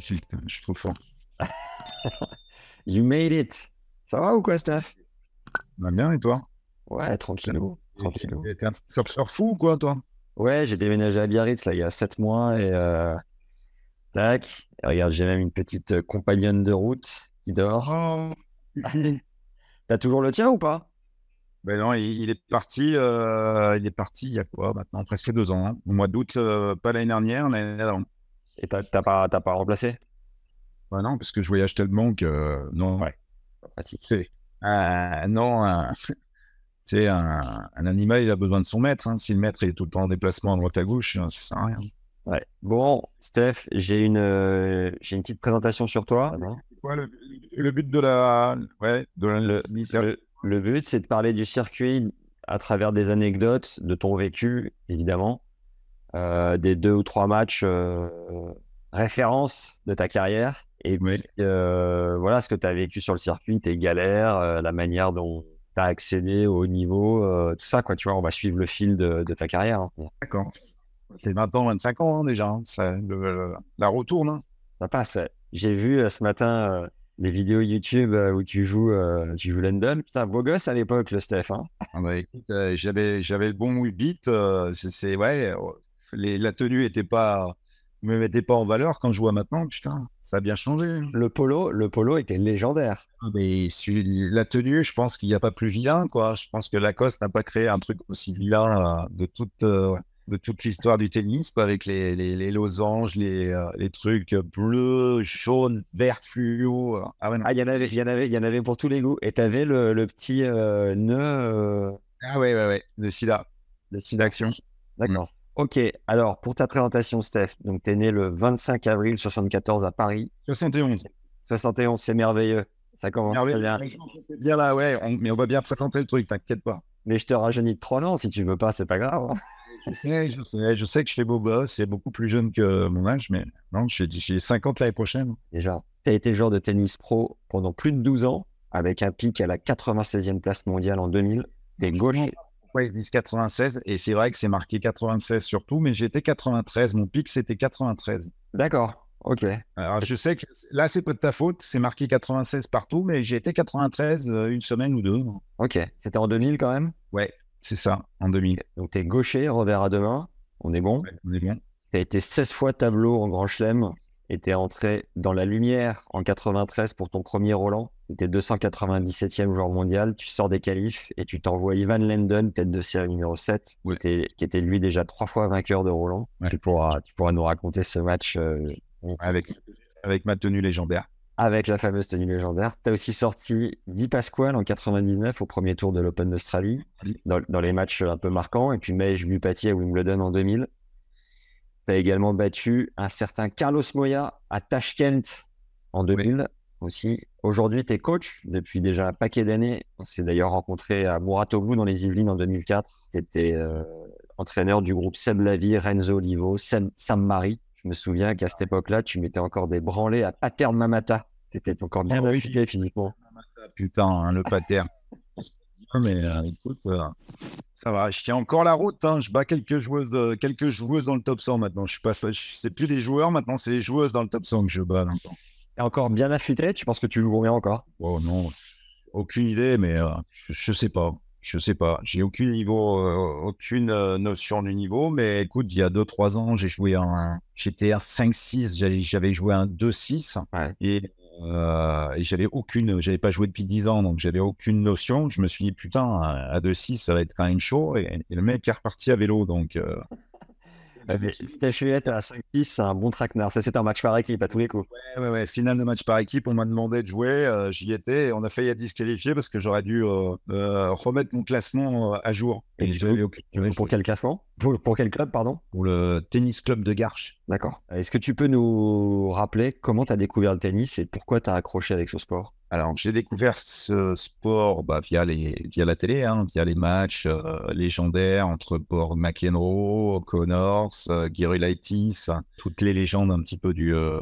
je suis trop fort. you made it. Ça va ou quoi, Steph bien, et toi Ouais, tranquille. Tu T'es un surfeur fou ou quoi, toi Ouais, j'ai déménagé à Biarritz, là, il y a 7 mois, et euh, tac, regarde, j'ai même une petite euh, compagnonne de route qui dort. Oh. T'as toujours le tien ou pas ben non, il, est parti. Euh, il est parti il y a quoi maintenant Presque deux ans. Hein. Au mois d'août, pas l'année dernière, l'année dernière. Et t'as pas, pas remplacé bah Non, parce que je voyage tellement que. Euh, non. Ouais. Pratique. Ah, non, un, animal, il a besoin de son maître. Hein. Si le maître est tout le temps en déplacement à droite à gauche, hein, ça sert à rien. Ouais. Bon, Steph, j'ai une, euh, j'ai une petite présentation sur toi. Ah le, but de la. Ouais, le, but, c'est de parler du circuit à travers des anecdotes, de ton vécu, évidemment, euh, des deux ou trois matchs euh, références de ta carrière. Et euh, voilà ce que tu as vécu sur le circuit, tes galères, la manière dont tu as accédé au niveau, tout ça, quoi. Tu vois, on va suivre le fil de, ta carrière. Hein. D'accord. T'es maintenant 25 ans hein, déjà. Hein. Ça, la retourne Ça passe. J'ai vu ce matin vidéos YouTube où tu joues, tu joues Putain, beau gosse à l'époque, le Steph. Ah bah, j'avais, j'avais le bon beat. c'est, ouais, oh, la tenue était pas me mettait pas en valeur quand je vois maintenant, putain, ça a bien changé. Le polo, le polo était légendaire. Ah, mais la tenue, je pense qu'il n'y a pas plus vilain, quoi. Je pense que Lacoste n'a pas créé un truc aussi vilain euh, de toute, euh, de toute l'histoire du tennis, avec les, losanges, les, euh, les, trucs bleus, jaunes, vert fluo. Ah, ah, il y en avait, y avait, y en avait pour tous les goûts. Et t'avais le, le petit nœud. Ah ouais, ouais, ouais, le sida. Le sida D'accord. Ok, alors pour ta présentation, Steph, donc tu es né le 25 avril 74 à Paris. 71. 71, c'est merveilleux. Ça commence merveilleux, bien. bien là, ouais, mais on va bien présenter le truc, t'inquiète pas. Mais je te rajeunis de 3 ans si tu veux pas, c'est pas grave. Hein. Je sais, je sais, je sais que je fais beau boss, c'est beaucoup plus jeune que mon âge, mais non, j'ai 50 l'année prochaine. Déjà, tu as été joueur de tennis pro pendant plus de 12 ans, avec un pic à la 96e place mondiale en 2000. T'es gaucher, oui, ils disent 96. Et c'est vrai que c'est marqué 96 surtout, mais j'étais 93. Mon pic, c'était 93. D'accord. Ok. Alors, je sais que là, c'est pas de ta faute. C'est marqué 96 partout, mais j'ai été 93 euh, une semaine ou deux. Ok. C'était en 2000 quand même Ouais, c'est ça, en 2000. Donc, t'es gaucher, revers à demain. On est bon On est bien. T'as été 16 fois tableau en Grand Chelem et t'es entré dans la lumière en 93 pour ton premier Roland tu es 297e joueur mondial, tu sors des qualifs et tu t'envoies Ivan Lendon, tête de série numéro 7, qui, était, lui déjà trois fois vainqueur de Roland. Tu, pourras, tu pourras nous raconter ce match. Euh, avec, avec ma tenue légendaire. Avec la fameuse tenue légendaire. Tu as aussi sorti Di Pasquale en 99 au premier tour de l'Open d'Australie, dans, les matchs un peu marquants, et puis Meij Bupati à Wimbledon en 2000. Tu as également battu un certain Carlos Moya à Tashkent en 2000 aussi. Aujourd'hui, tu es coach depuis déjà un paquet d'années. On s'est d'ailleurs rencontré à Mouratoglou dans les Yvelines en 2004. Tu étais entraîneur du groupe Seb Lavie, Renzo Olivo, Sam, Marie. Je me souviens qu'à cette époque-là, tu mettais encore des branlés à Pater Mamata. Tu étais encore bien ah bah physiquement. physiquement. Putain, hein, le Pater. mais euh, écoute, euh, ça va. Je tiens encore la route. Hein. Je bats quelques joueuses, euh, quelques joueuses dans le top 100 maintenant. Je suis pas, plus les joueurs maintenant, c'est les joueuses dans le top 100 que je bats maintenant encore bien affûté Tu penses que tu joues bien encore Oh non, aucune idée, mais euh, je, sais pas. Je sais pas. J'ai aucune niveau, euh, aucune euh, notion du niveau, mais écoute, il y a 2-3 ans, j'ai joué un. J'étais un 5-6, j'avais joué un 2-6. Et j'avais aucune, j'avais pas joué depuis 10 ans, donc j'avais aucune notion. Je me suis dit, putain, à 2-6, ça va être quand même chaud. Et, le mec est reparti à vélo, donc c'était ah, chouette à 5-6, c'est un bon traquenard. Ça, c'est un match par équipe à tous les coups. Ouais, ouais, ouais. Finale de match par équipe, on m'a demandé de jouer. Euh, j'y étais. Et on a failli être disqualifié parce que j'aurais dû euh, euh, remettre mon classement à jour. pour quel classement pour, pour, quel club, pardon Pour le tennis club de Garches. D'accord. Est-ce que tu peux nous rappeler comment tu as découvert le tennis et pourquoi tu as accroché avec ce sport alors, j'ai découvert ce sport bah, via, les, via la télé, hein, via les matchs euh, légendaires entre Borg McEnroe, Connors, euh, toutes les légendes un petit peu du, euh,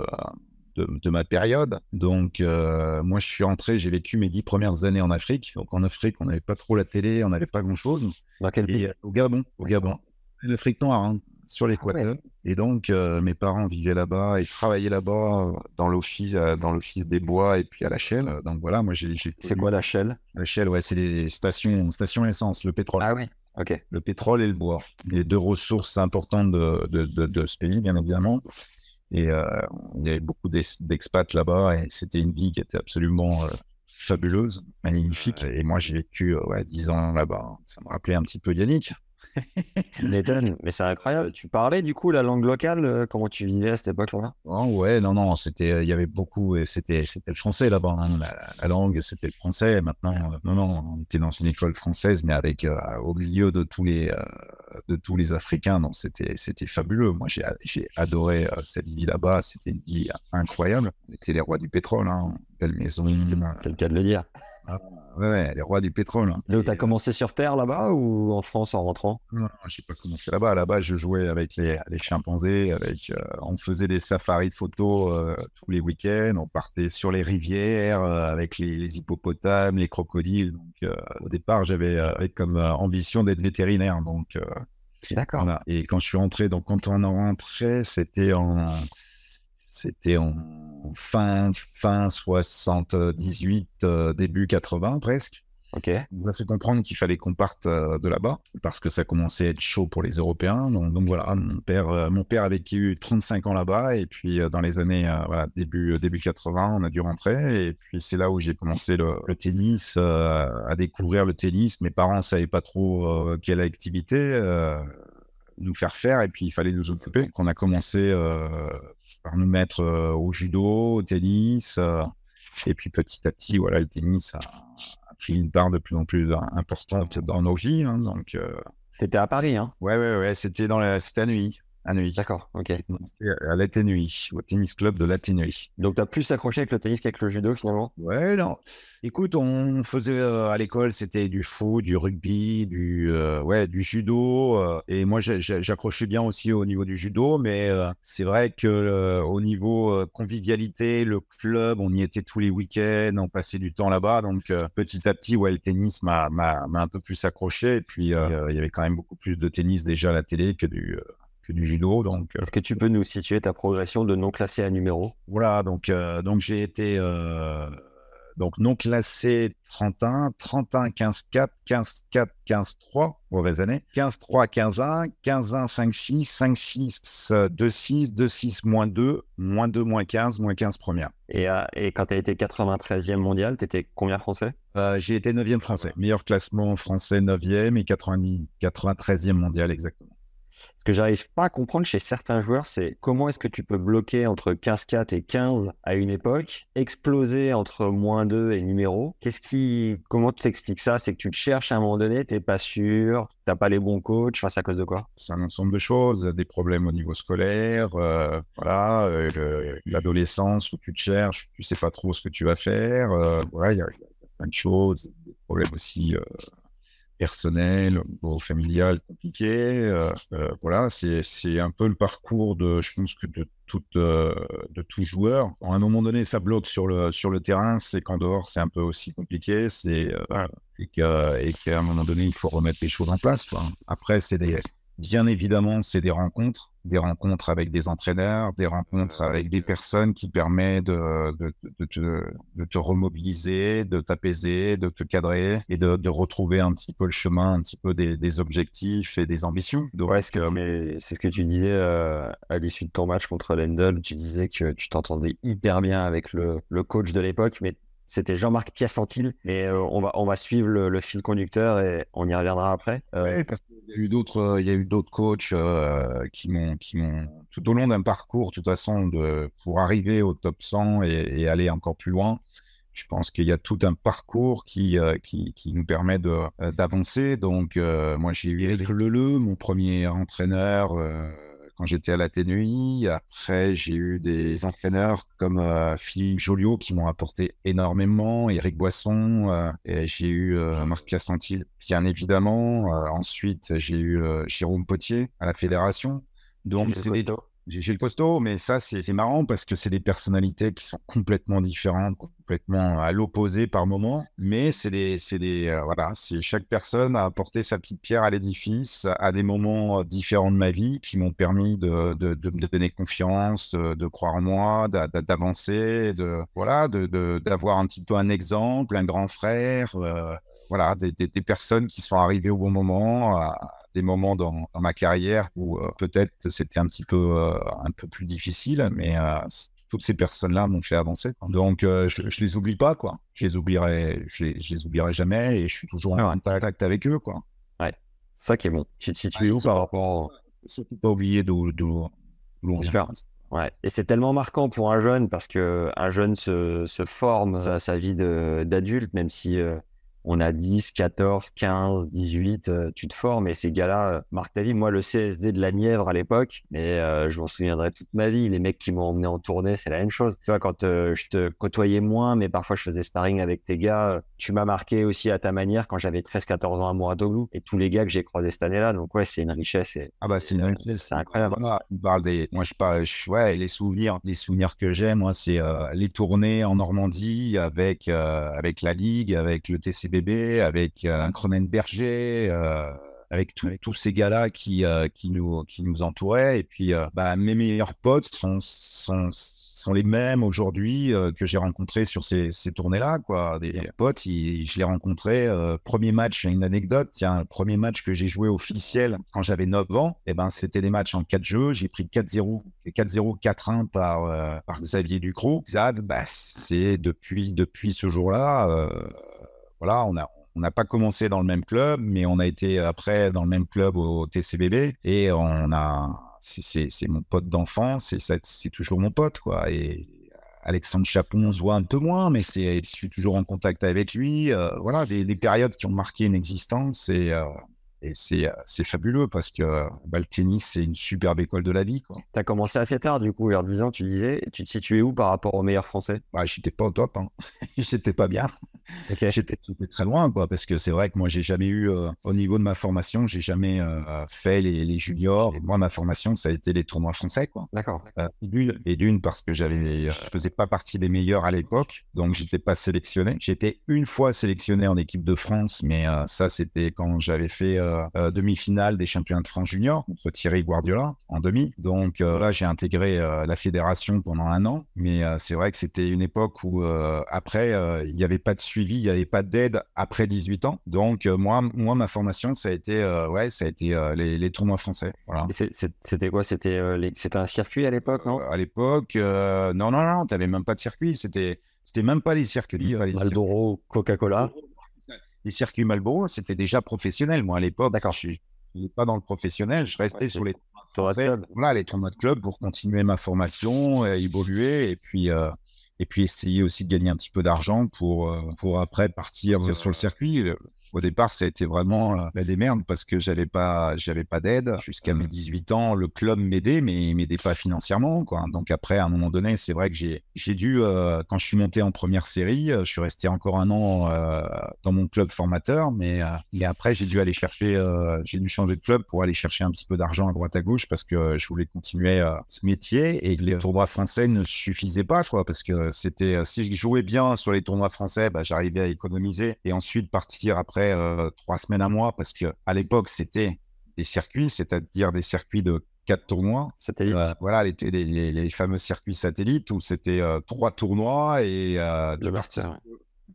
de, ma période. Donc, euh, moi, je suis rentré, j'ai vécu mes dix premières années en Afrique. Donc, en Afrique, on n'avait pas trop la télé, on n'avait pas grand-chose. Au Gabon. Au Gabon. L'Afrique noire, hein sur l'Équateur. Ah et donc, euh, mes parents vivaient là-bas et travaillaient là-bas euh, dans l'office, euh, dans l'office des bois et puis à la Shell. Donc voilà, moi j'ai. C'est quoi la Shell La Shell, ouais, c'est les stations, stations essence, le pétrole. Ah oui. Ok. Le pétrole et le bois, les deux ressources importantes de, de, de, ce pays, bien évidemment. Et il y avait beaucoup d'expats là-bas et c'était une vie qui était absolument fabuleuse, magnifique. Et moi j'ai vécu ouais, 10 ans là-bas. Ça me rappelait un petit peu Yannick. mais c'est incroyable. Tu parlais du coup la langue locale, euh, comment tu vivais à cette époque-là ah Ouais, non, non, c'était, euh, il y avait beaucoup, euh, c'était, c'était le français hein, là-bas. la, langue, c'était le français. Maintenant, non, non, on était dans une école française, mais avec au milieu de tous les, de tous les Africains. Donc c'était, fabuleux. Moi, j'ai, adoré cette vie là-bas. C'était une vie incroyable. On était les rois du pétrole, hein, belle maison. C'est le cas de le dire. Ah, ouais, les rois du pétrole. Hein. tu as euh, commencé sur Terre là-bas ou en France en rentrant Non, je n'ai pas commencé là-bas. Là-bas, je jouais avec les, chimpanzés, avec, euh, on faisait des safaris de photos euh, tous les week-ends, on partait sur les rivières avec les, hippopotames, les crocodiles. au départ, j'avais comme ambition d'être vétérinaire. Donc, D'accord. Et quand je suis rentré, donc quand on est rentré, c'était en c'était en fin, fin 78, euh, début 80 presque. Ok. On a fait comprendre qu'il fallait qu'on parte euh, de là-bas parce que ça commençait à être chaud pour les Européens. Donc, donc voilà, mon père, a euh, mon père avait eu 35 ans là-bas et puis dans les années début, début 80, on a dû rentrer. Et puis c'est là où j'ai commencé le, le tennis, à découvrir le tennis. Mes parents ne savaient pas trop quelle activité nous faire faire et puis il fallait nous occuper. qu'on on a commencé euh, par nous mettre euh, au judo, au tennis. Euh, et puis petit à petit, voilà, le tennis a, pris une part de plus en plus importante dans nos vies. Hein, donc, c'était à Paris, hein Ouais, ouais, ouais, c'était dans la... c'était à nuit. À Neuilly. D'accord, ok. À la au tennis club de la Donc, tu as plus accroché avec le tennis qu'avec le judo, finalement Ouais, non. Écoute, on faisait euh, à l'école, c'était du foot, du rugby, du, euh, ouais, du judo. Euh, et moi, j'accrochais bien aussi au niveau du judo, mais c'est vrai que au niveau convivialité, le club, on y était tous les week-ends, on passait du temps là-bas. Donc, petit à petit, ouais, le tennis m'a un peu plus accroché. Et puis, il y avait quand même beaucoup plus de tennis déjà à la télé que du du judo. Donc, euh, Est-ce que tu peux nous situer ta progression de non classé à numéro Voilà, donc, euh, donc j'ai été euh, donc non classé 31, 31, 15, 4, 15, 4, 15, 3, mauvaise année, 15, 3, 15, 1, 15, 1, 5, 6, 5, 6, 2, 6, 2, 6, moins 2, moins 2, moins 15, moins 15 première. Et, et quand tu as été 93e mondial, tu étais combien français J'ai été 9e français, meilleur classement français 9e et 93e mondial exactement. Ce que j'arrive pas à comprendre chez certains joueurs, c'est comment est-ce que tu peux bloquer entre 15-4 et 15 à une époque, exploser entre moins 2 et numéro. Qu'est-ce qui, comment tu t'expliques ça C'est que tu te cherches à un moment donné, t'es pas sûr, t'as pas les bons coachs, face à cause de quoi C'est un ensemble de choses, des problèmes au niveau scolaire, euh, voilà, euh, l'adolescence où tu te cherches, tu sais pas trop ce que tu vas faire, euh, il y a plein de choses, des problèmes aussi personnel ou familial compliqué. Euh, euh, voilà, c'est un peu le parcours de, je pense que de tout, euh, de tout joueur. À un moment donné, ça bloque sur le, sur le terrain, c'est qu'en dehors, c'est un peu aussi compliqué. C'est et qu'à un moment donné, il faut remettre les choses en place. Après, c'est des Bien évidemment, c'est des rencontres, des rencontres avec des entraîneurs, des rencontres avec des personnes qui permettent de, te, remobiliser, de t'apaiser, de te cadrer et de, retrouver un petit peu le chemin, un petit peu des, objectifs et des ambitions. Donc, mais c'est ce que tu disais euh, à l'issue de ton match contre Lendl, tu disais que tu t'entendais hyper bien avec le, coach de l'époque, mais c'était Jean-Marc Piacentil. Mais euh, on, va, suivre le, fil conducteur et on y reviendra après. Euh, il y a eu d'autres, euh, il y eu d'autres coachs euh, qui m'ont, qui m'ont tout au long d'un parcours, de toute façon, de, pour arriver au top 100 et, aller encore plus loin. Je pense qu'il y a tout un parcours qui, euh, qui, nous permet de, d'avancer. Donc, moi, j'ai eu le Leleu, mon premier entraîneur quand j'étais à la TNUI. E Après, j'ai eu des entraîneurs comme euh, Philippe Joliot qui m'ont apporté énormément, Eric Boisson, euh, et j'ai eu euh, Marc Cassantil, bien évidemment. ensuite, j'ai eu Jérôme Potier à la fédération. Donc, c'est j'ai le costaud, mais ça, c'est marrant parce que c'est des personnalités qui sont complètement différentes, complètement euh, à l'opposé par moment. Mais c'est des, des euh, chaque personne a apporté sa petite pierre à l'édifice à des moments euh, différents de ma vie qui m'ont permis de, de, de, me donner confiance, de, croire en moi, d'avancer, de voilà, d'avoir un petit peu un exemple, un grand frère, euh, voilà, des, personnes qui sont arrivées au bon moment des moments dans, ma carrière où euh, peut-être c'était un petit peu, euh, un peu plus difficile, mais euh, toutes ces personnes-là m'ont fait avancer. Donc, je, ne les oublie pas, quoi. Je les oublierai, je les, oublierai jamais et je suis toujours en contact avec eux, quoi. Ouais, ça qui est bon. Tu, tu, tu es où par rapport C'est pas oublier d'où l'on vient. Ouais, et c'est tellement marquant pour un jeune parce que un jeune se, forme à sa vie d'adulte, même si on a 10, 14, 15, 18, tu te formes. Et ces gars-là, euh, Marc vie. moi, le CSD de la Nièvre à l'époque, mais euh, je m'en souviendrai toute ma vie. Les mecs qui m'ont emmené en tournée, c'est la même chose. Tu vois, quand euh, je te côtoyais moins, mais parfois je faisais sparring avec tes gars, euh, tu m'as marqué aussi à ta manière quand j'avais 13, 14 ans à Mont-Atoblou et tous les gars que j'ai croisés cette année-là. Donc, ouais, c'est une richesse. Et, ah, bah, c'est une richesse. C'est incroyable. des... Moi, je pas ouais, les souvenirs, les souvenirs que j'ai, moi, c'est les tournées en Normandie avec, avec la Ligue, avec le TC Bébé, avec euh, un Cronenberger, euh, avec, avec, tous ces gars-là qui, euh, qui, nous, qui nous entouraient. Et puis, bah, mes meilleurs potes sont, sont, sont les mêmes aujourd'hui que j'ai rencontrés sur ces, ces tournées-là. Quoi. Des potes, je les ai rencontrés premier match, une anecdote. Tiens, le premier match que j'ai joué officiel quand j'avais 9 ans, et eh ben, c'était des matchs en 4 jeux. J'ai pris 4-0, 4-0, 4-1 par, par Xavier Ducrot. Xav, bah, c'est depuis, depuis ce jour-là voilà, on a, on n'a pas commencé dans le même club, mais on a été après dans le même club au TCBB et on a, c'est mon pote d'enfance c'est c'est toujours mon pote quoi. Et Alexandre Chapon, se voit un peu moins, mais c'est, je suis toujours en contact avec lui. Euh, voilà, des, périodes qui ont marqué une existence et euh, et c'est fabuleux parce que bah, le tennis, c'est une superbe école de la vie. Tu as commencé assez tard, du coup, vers 10 ans, tu disais. Tu te situais où par rapport aux meilleurs Français bah, J'étais pas au top. Je hein. J'étais pas bien. J'étais très loin, quoi, parce que c'est vrai que moi, j'ai jamais eu, au niveau de ma formation, j'ai jamais fait les, les, juniors. moi, ma formation, ça a été les tournois français, quoi. D'accord. Euh, et d'une parce que j'avais, je faisais pas partie des meilleurs à l'époque, donc j'étais pas sélectionné. J'étais une fois sélectionné en équipe de France, mais ça, c'était quand j'avais fait euh, euh, demi-finale des championnats de France junior contre Thierry Guardiola en demi. Donc euh, là, j'ai intégré la fédération pendant un an, mais c'est vrai que c'était une époque où après, il n'y avait pas de suivi, il n'y avait pas d'aide après 18 ans. Donc moi, moi, ma formation, ça a été, ouais, ça a été les, tournois français. Voilà. C'était quoi C'était un circuit à l'époque, non À l'époque, non, non, non, tu n'avais même pas de circuit. C'était même pas les circuits. Mmh. Les Maldoro, Coca-Cola les circuits Malboro, c'était déjà professionnel. Moi, à l'époque, D'accord. je n'étais pas dans le professionnel, je restais sur les tournois de club. les club pour continuer ma formation, euh, évoluer et puis, euh, et puis essayer aussi de gagner un petit peu d'argent pour, euh, pour après partir sur le circuit. Au départ, ça a été vraiment euh, la démerde parce que j'avais pas, j'avais pas d'aide. Jusqu'à mes 18 mmh. ans, le club m'aidait, mais il m'aidait pas financièrement, quoi. Donc après, à un moment donné, c'est vrai que j'ai, j'ai dû, euh, quand je suis monté en première série, euh, je suis resté encore un an dans mon club formateur, mais, et après, j'ai dû aller chercher, j'ai dû changer de club pour aller chercher un petit peu d'argent à droite à gauche parce que je voulais continuer ce métier et les tournois français ne suffisaient pas, quoi, parce que c'était, si je jouais bien sur les tournois français, bah, j'arrivais à économiser et ensuite partir après euh, trois semaines à moi parce que à l'époque c'était des circuits, c'est-à-dire des circuits de quatre tournois. Satellites. Euh, voilà les, les, fameux circuits satellites où c'était euh, trois tournois et tu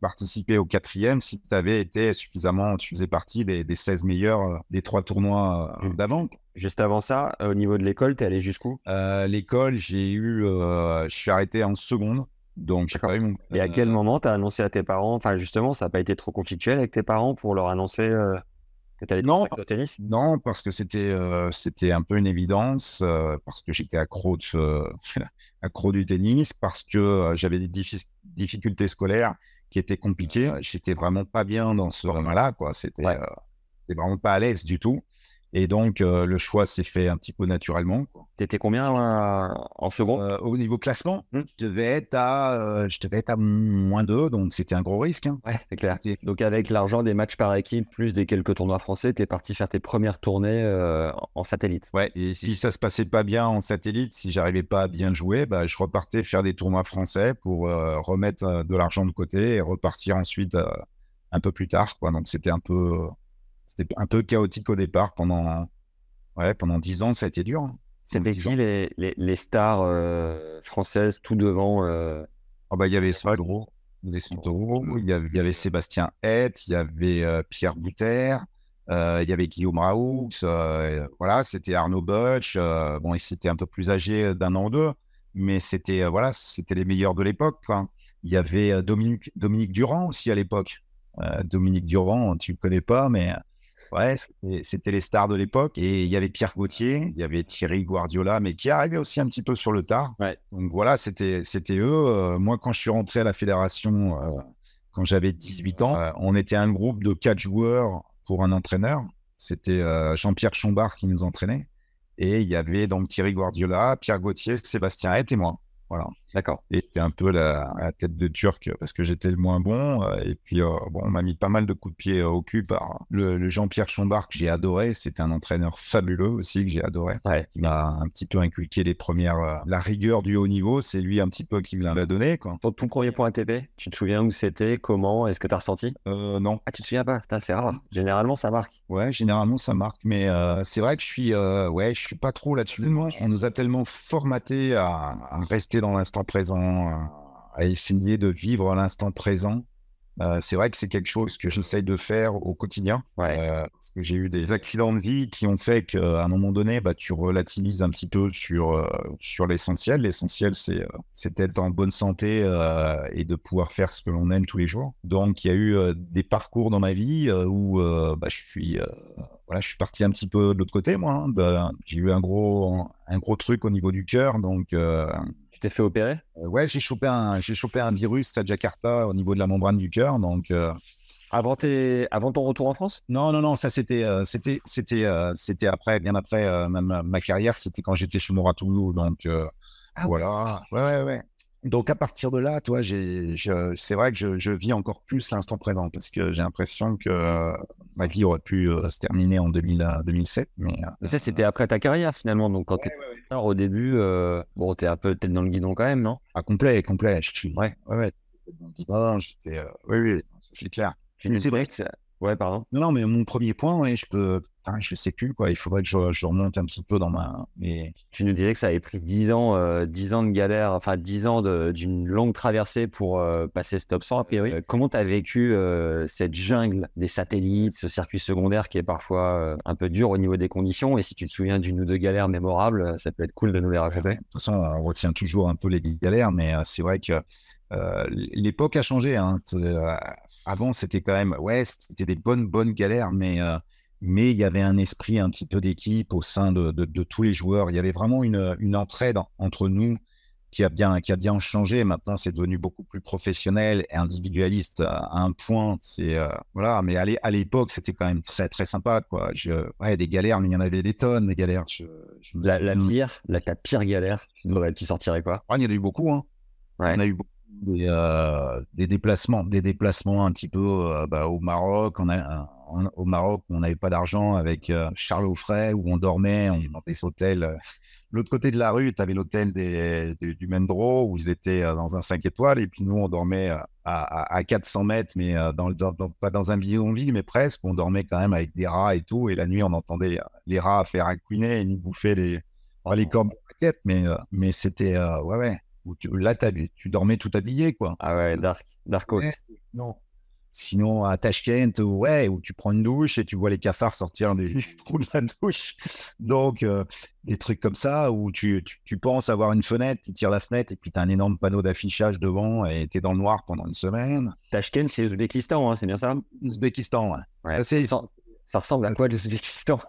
participais, au quatrième si tu avais été suffisamment, tu faisais partie des, 16 meilleurs des trois tournois mmh. d'avant. Juste avant ça, au niveau de l'école, tu es allé jusqu'où L'école, j'ai eu, je suis arrêté en seconde. Donc, Et à quel euh, moment tu as annoncé à tes parents Enfin, justement, ça n'a pas été trop conflictuel avec tes parents pour leur annoncer euh, que tu allais au tennis Non, parce que c'était euh, c'était un peu une évidence, parce que j'étais accro, du tennis, parce que j'avais des difficultés scolaires qui étaient compliquées. J'étais vraiment pas bien dans ce domaine-là, quoi. C'était vraiment pas à l'aise du tout. Et donc, euh, le choix s'est fait un petit peu naturellement. Tu étais combien en second euh, Au niveau classement, hmm. je, devais être à, euh, je devais être à moins 2, donc c'était un gros risque. Hein. Ouais, c'est clair. Donc, avec l'argent des matchs par équipe, plus des quelques tournois français, tu es parti faire tes premières tournées en satellite. Ouais, et si ça se passait pas bien en satellite, si j'arrivais pas à bien jouer, bah, je repartais faire des tournois français pour remettre de l'argent de côté et repartir ensuite un peu plus tard. Quoi. Donc, c'était un peu c'était un peu chaotique au départ. Pendant, ouais, pendant 10 ans, ça a été dur. Hein. C'était qui les, les, les, stars euh, françaises tout devant euh? ah bah, Il y avait Sandro, il, y avait, Sébastien Het il y avait euh, Pierre Bouter, il y avait Guillaume Raoult, voilà, c'était Arnaud Butch. bon, ils étaient un peu plus âgés d'un an ou deux, mais c'était voilà, c'était les meilleurs de l'époque. Il y avait Dominique, Dominique Durand aussi à l'époque. Dominique Durand, tu ne le connais pas, mais Ouais, c'était les stars de l'époque. Et il y avait Pierre Gauthier, il y avait Thierry Guardiola, mais qui arrivait aussi un petit peu sur le tard. Donc voilà, c'était eux. Euh, moi, quand je suis rentré à la fédération, euh, quand j'avais 18 ans, euh, on était un groupe de quatre joueurs pour un entraîneur. C'était Jean-Pierre Chambard qui nous entraînait. Et il y avait donc Thierry Guardiola, Pierre Gauthier, Sébastien Hett et moi. Voilà. D'accord. Et c'était un peu la, tête de turc parce que j'étais le moins bon. Euh, et puis, euh, bon, on m'a mis pas mal de coups de pied euh, au cul par le, Jean-Pierre Chombard que j'ai adoré. C'était un entraîneur fabuleux aussi que j'ai adoré. Ouais. Il m'a un petit peu inculqué les premières. la rigueur du haut niveau, c'est lui un petit peu qui me l'a donné. Quoi. ton premier point ATP, tu te souviens où c'était Comment Est-ce que tu as ressenti Non. Ah, tu te souviens pas C'est rare. Généralement, ça marque. Ouais, généralement, ça marque. Mais c'est vrai que je suis, ouais, je suis pas trop là-dessus. on nous a tellement formaté à rester dans l'instant présent, euh, à, essayer de vivre l'instant présent. Euh, c'est vrai que c'est quelque chose que j'essaye de faire au quotidien. Euh, parce que j'ai eu des accidents de vie qui ont fait qu'à un moment donné, bah, tu relativises un petit peu sur, sur l'essentiel. L'essentiel, c'est d'être en bonne santé et de pouvoir faire ce que l'on aime tous les jours. Donc, il y a eu des parcours dans ma vie où bah, je, suis, voilà, je suis parti un petit peu de l'autre côté, moi. Hein. Ben, j'ai eu un gros, un gros truc au niveau du cœur. Donc, tu t'es fait opérer euh, Ouais, j'ai chopé, un, j'ai chopé un virus à Jakarta au niveau de la membrane du cœur. Donc, euh. avant, tes... avant ton retour en France Non, non, non, ça c'était, euh, c'était, c'était, c'était après, bien après ma, ma, carrière, c'était quand j'étais chez Mouratoglou. Donc ah voilà, ouais, ouais, ouais donc à partir de là, toi, c'est vrai que je, vis encore plus l'instant présent parce que j'ai l'impression que euh, ma vie aurait pu euh, se terminer en 2007. Euh, mais, ça, c'était après ta carrière finalement. Donc quand tu es au début, bon, t'es un peu peut-être dans le guidon quand même, non Ah complet, complet. Je suis. Ouais, ouais, Dans le guidon, j'étais. oui, oui, c'est clair. C'est vrai Ouais, pardon. Non, non, mais mon premier point, je peux. je sais plus, quoi. Il faudrait que je, remonte un petit peu dans ma. Mais... Tu nous disais que ça avait pris 10 ans, euh, ans de galère, enfin 10 ans d'une longue traversée pour euh, passer ce top 100, a priori. comment tu as vécu euh, cette jungle des satellites, ce circuit secondaire qui est parfois un peu dur au niveau des conditions Et si tu te souviens d'une ou deux galères mémorables, ça peut être cool de nous les bah, raconter. De toute façon, on retient toujours un peu les galères, mais c'est vrai que l'époque a changé. Hein avant, c'était quand même, ouais, c'était des bonnes, bonnes galères, mais euh, mais il y avait un esprit un petit peu d'équipe au sein de, de, tous les joueurs. Il y avait vraiment une, une, entraide entre nous qui a bien, qui a bien changé. Maintenant, c'est devenu beaucoup plus professionnel et individualiste à un point. C'est euh, voilà, mais à l'époque, c'était quand même très très sympa quoi. Je, ouais, des galères, mais il y en avait des tonnes des galères. Je, La, pire, la ta pire galère, tu, devrais, tu sortirais quoi ah, Il y en a eu beaucoup. Hein. Ouais. On a eu beaucoup des, euh, des, déplacements, des déplacements un petit peu euh, bah, au Maroc. On euh, au Maroc, on n'avait pas d'argent avec Charles aufray où on dormait on, dans des hôtels. L'autre côté de la rue, tu avais l'hôtel des, du Mendro, où ils étaient dans un 5 étoiles. Et puis nous, on dormait à, 400 mètres, mais dans, dans, pas dans un bidonville, mais presque. On dormait quand même avec des rats et tout. Et la nuit, on entendait les rats faire un couiné et nous bouffer les, les cordes de raquettes. Mais, mais c'était. ouais, ouais là, tu dormais tout habillé, quoi. Ah ouais, dark, dark Non. Sinon, à Tashkent, ouais, où tu prends une douche et tu vois les cafards sortir du, trou de la douche. Donc, euh, des trucs comme ça, où tu, penses avoir une fenêtre, tu tires la fenêtre et puis tu as un énorme panneau d'affichage devant et tu es dans le noir pendant une semaine. Tashkent, c'est l'Ouzbékistan, hein, c'est bien ça L'Ouzbékistan, ouais. Ça, ça, ressemble à quoi l'Ouzbékistan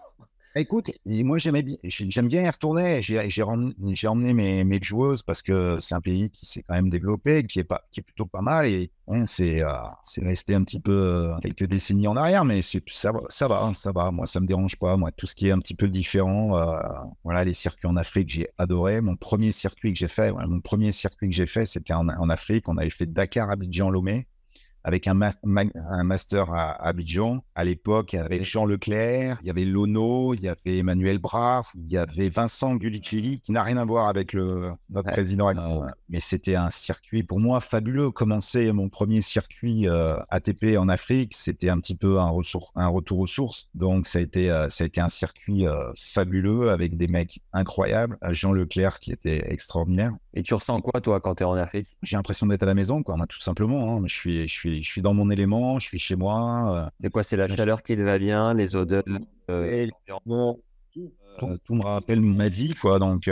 Écoute, moi j'aime bien, j'aime bien y retourner. J'ai emmené mes, mes, joueuses parce que c'est un pays qui s'est quand même développé, qui est, pas, qui est plutôt pas mal. Et c'est euh, c'est resté un petit peu euh, quelques décennies en arrière, mais ça, va, ça va. Moi, ça me dérange pas. Moi, tout ce qui est un petit peu différent, euh, voilà, les circuits en Afrique, j'ai adoré. Mon premier circuit que j'ai fait, mon premier circuit que j'ai fait, c'était en, en Afrique. On avait fait Dakar, Abidjan, Lomé avec un, master à, Abidjan. À l'époque, il y avait Jean Leclerc, il y avait Lono, il y avait Emmanuel Braff, il y avait Vincent Gulicelli, qui n'a rien à voir avec notre président. allemand ah mais c'était un circuit pour moi fabuleux. Commencer mon premier circuit euh, ATP en Afrique, c'était un petit peu un, retour aux sources. Donc ça a été euh, un circuit euh, fabuleux avec des mecs incroyables. Jean Leclerc qui était extraordinaire. Et tu ressens quoi, toi, quand tu es en Afrique J'ai l'impression d'être à la maison, quoi, tout simplement. Hein. Je, suis, je, suis, je suis dans mon élément, je suis chez moi. Euh. C'est quoi C'est la chaleur qui va bien, les odeurs euh, euh, tout, me rappelle ma vie, quoi. Donc,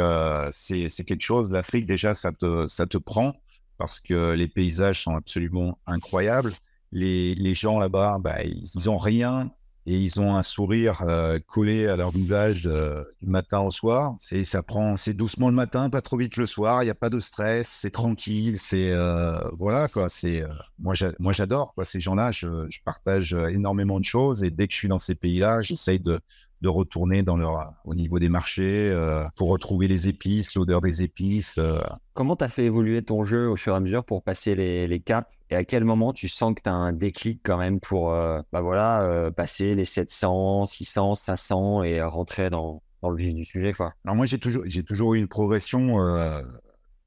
c'est quelque chose. L'Afrique, déjà, ça te, ça te prend parce que les paysages sont absolument incroyables. Les, les gens là-bas, bah, ils n'ont rien et ils ont un sourire euh, collé à leur visage euh, du matin au soir. C'est ça prend, c'est doucement le matin, pas trop vite le soir. Il n'y a pas de stress, c'est tranquille, c'est euh, voilà quoi. C'est moi, moi j'adore quoi ces gens-là. Je, je, partage énormément de choses et dès que je suis dans ces pays-là, j'essaye de de retourner dans leur, au niveau des marchés euh, pour retrouver les épices, l'odeur des épices. Euh. Comment tu as fait évoluer ton jeu au fur et à mesure pour passer les, les caps Et à quel moment tu sens que tu as un déclic quand même pour euh, bah voilà, passer les 700, 600, 500 et rentrer dans, dans le vif du sujet quoi. Alors moi, j'ai toujours, j'ai toujours eu une progression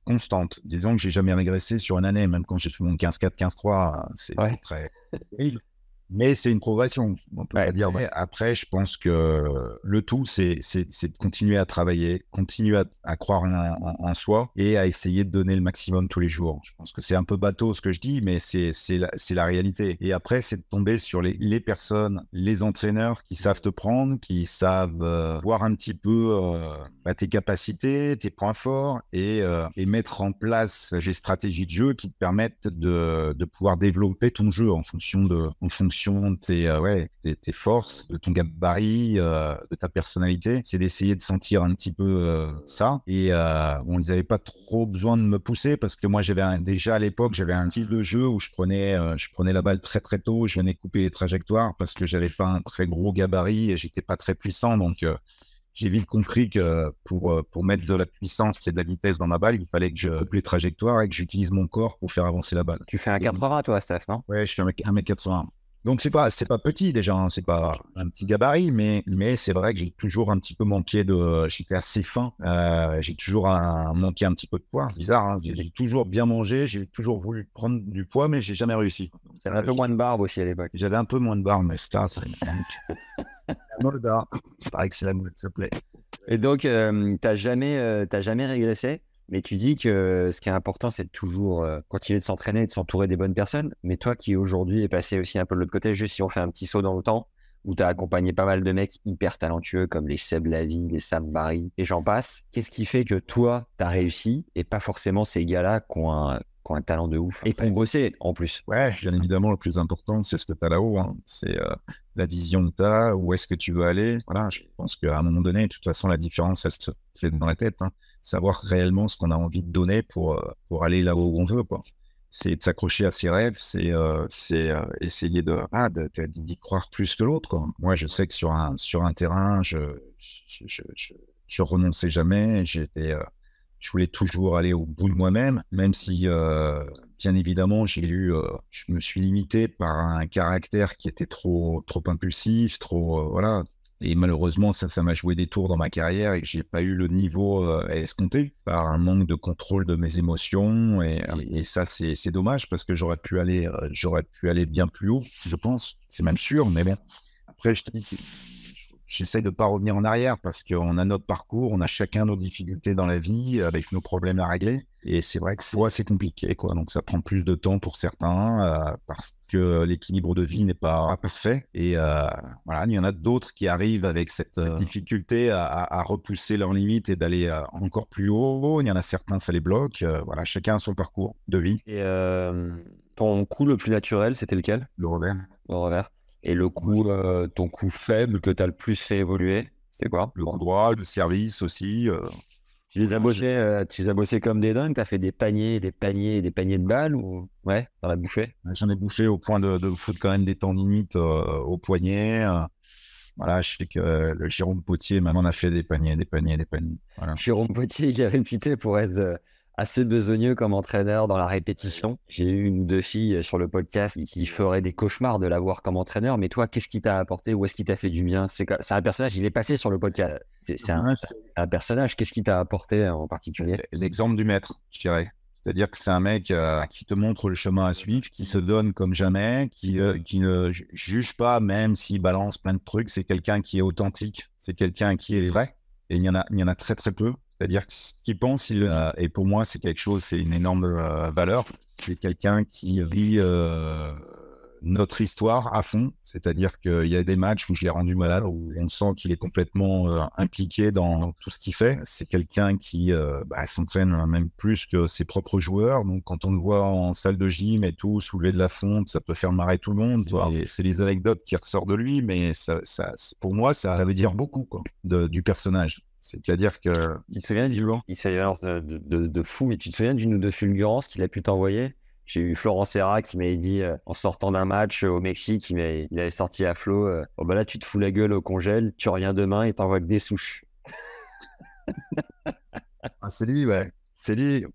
constante. Disons que j'ai jamais régressé sur une année, même quand j'ai fait mon 15-4, 15-3, c'est très... Mais c'est une progression, on peut dire. Après, je pense que le tout, c'est de continuer à travailler, continuer à, croire en, soi et à essayer de donner le maximum tous les jours. Je pense que c'est un peu bateau ce que je dis, mais c'est la, la, réalité. Et après, c'est de tomber sur les, personnes, les entraîneurs qui savent te prendre, qui savent euh, voir un petit peu euh, bah, tes capacités, tes points forts et, euh, et mettre en place des stratégies de jeu qui te permettent de, de pouvoir développer ton jeu en fonction de, en fonction de euh, tes, forces, de ton gabarit, euh, de ta personnalité. C'est d'essayer de sentir un petit peu euh, ça. Et on avait pas trop besoin de me pousser parce que moi, j'avais déjà à l'époque, j'avais un style de jeu où je prenais, je prenais la balle très très tôt, je venais couper les trajectoires parce que j'avais pas un très gros gabarit et j'étais pas très puissant. Donc, j'ai vite compris que pour, pour mettre de la puissance et de la vitesse dans ma balle, il fallait que je coupe les trajectoires et que j'utilise mon corps pour faire avancer la balle. Tu fais un 80 toi, Steph, non Ouais, je fais un 1m80. Donc c'est pas c'est pas petit déjà, hein, c'est pas un petit gabarit, mais mais c'est vrai que j'ai toujours un petit peu manqué de, j'étais assez fin, euh, j'ai toujours un, manqué un petit peu de poids, c'est bizarre, hein, j'ai toujours bien mangé, j'ai toujours voulu prendre du poids, mais j'ai jamais réussi. J'avais un peu moins de barbe aussi à l'époque. J'avais un peu moins de barbe, mais ça c'est la le barbe, hein. c'est pareil que c'est la mode, s'il plaît. Et donc tu euh, t'as jamais euh, t'as jamais régressé mais tu dis que ce qui est important, c'est de toujours euh, continuer de s'entraîner et de s'entourer des bonnes personnes. Mais toi qui aujourd'hui est passé aussi un peu de l'autre côté, juste si on fait un petit saut dans le temps, où tu as accompagné pas mal de mecs hyper talentueux comme les Seb Lavie, les Sam Barry et j'en passe, qu'est-ce qui fait que toi, tu as réussi et pas forcément ces gars-là qui ont un, talent de ouf et qui ont bossé en plus Ouais, bien évidemment, le plus important, c'est ce que tu as là-haut. Hein. C'est euh, la vision que tu as, où est-ce que tu veux aller. Voilà, je pense qu'à un moment donné, de toute façon, la différence, elle se dans la tête, hein. savoir réellement ce qu'on a envie de donner pour, euh, pour aller là où on veut. Quoi. C'est de s'accrocher à ses rêves, c'est, euh, c'est euh, essayer de, ah, d'y croire plus que l'autre. Quoi. Moi, je sais que sur un, sur un terrain, je, je, je, je, renonçais jamais. J'étais, je voulais toujours aller au bout de moi-même, même si, bien évidemment, j'ai eu, je me suis limité par un caractère qui était trop, trop impulsif, trop, voilà, et malheureusement, ça, ça m'a joué des tours dans ma carrière et j'ai pas eu le niveau euh, à escompté par un manque de contrôle de mes émotions. Et, ah ça, c'est dommage parce que j'aurais pu aller, euh, j'aurais pu aller bien plus haut, je pense. C'est même sûr, mais bien. Après, je j'essaie de pas revenir en arrière parce qu'on a notre parcours, on a chacun nos difficultés dans la vie avec nos problèmes à régler. Et c'est vrai que c'est compliqué, quoi. Donc ça prend plus de temps pour certains euh, parce que l'équilibre de vie n'est pas parfait. Et euh, voilà, il y en a d'autres qui arrivent avec cette, euh, difficulté à, repousser leurs limites et d'aller encore plus haut. Il y en a certains, ça les bloque. voilà, chacun a son parcours de vie. Et ton coup le plus naturel, c'était lequel Le revers. Le revers. Et le coup, ton coup faible que tu as le plus fait évoluer, c'est quoi Le droit, le service aussi. Euh, tu les as bossés, tu as bossé comme des dingues, Tu as fait des paniers, des paniers, des paniers de balles ou ouais, t'en as bouffé bah, J'en ai bouffé au point de, de foutre quand même des tendinites limites euh, au poignet. Euh. voilà, je sais que le Jérôme Potier, maintenant, on a fait des paniers, des paniers, des paniers. Jérôme Potier, il avait réputé pour être assez besogneux comme entraîneur dans la répétition. J'ai eu une ou deux filles euh, sur le podcast qui feraient des cauchemars de l'avoir comme entraîneur. Mais toi, qu'est-ce qui t'a apporté Où est-ce qui t'a fait du bien C'est un personnage, il est passé sur le podcast. Euh, c'est un, personnage. Qu'est-ce qui t'a apporté euh, en particulier L'exemple du maître, je dirais. C'est-à-dire que c'est un mec qui te montre le chemin à suivre, qui se donne comme jamais, qui, qui ne juge pas, même s'il balance plein de trucs. C'est quelqu'un qui est authentique, c'est quelqu'un qui est vrai. Et il y en a, il y en a très très peu. C'est-à-dire que ce qu'il pense, il, et pour moi, c'est quelque chose, c'est une énorme euh, valeur. C'est quelqu'un qui vit euh, notre histoire à fond. C'est-à-dire qu'il y a des matchs où je l'ai rendu malade, où on sent qu'il est complètement euh, impliqué dans tout ce qu'il fait. C'est quelqu'un qui bah, s'entraîne hein, même plus que ses propres joueurs. Donc, quand on le voit en salle de gym et tout, soulever de la fonte, ça peut faire marrer tout le monde. C'est les anecdotes qui ressortent de lui, mais ça, pour moi, ça, veut dire beaucoup du personnage. C'est-à-dire que. Il se souvient de, de, de, de, fou, mais tu te souviens d'une ou deux fulgurances qu'il a pu t'envoyer J'ai eu Florence Serra qui m'avait dit, euh, en sortant d'un match euh, au Mexique, il, il, avait sorti à flot euh, oh, bah là, tu te fous la gueule au congèle, tu reviens demain et t'envoies que des souches. Ah, c'est lui, ouais. C'est lui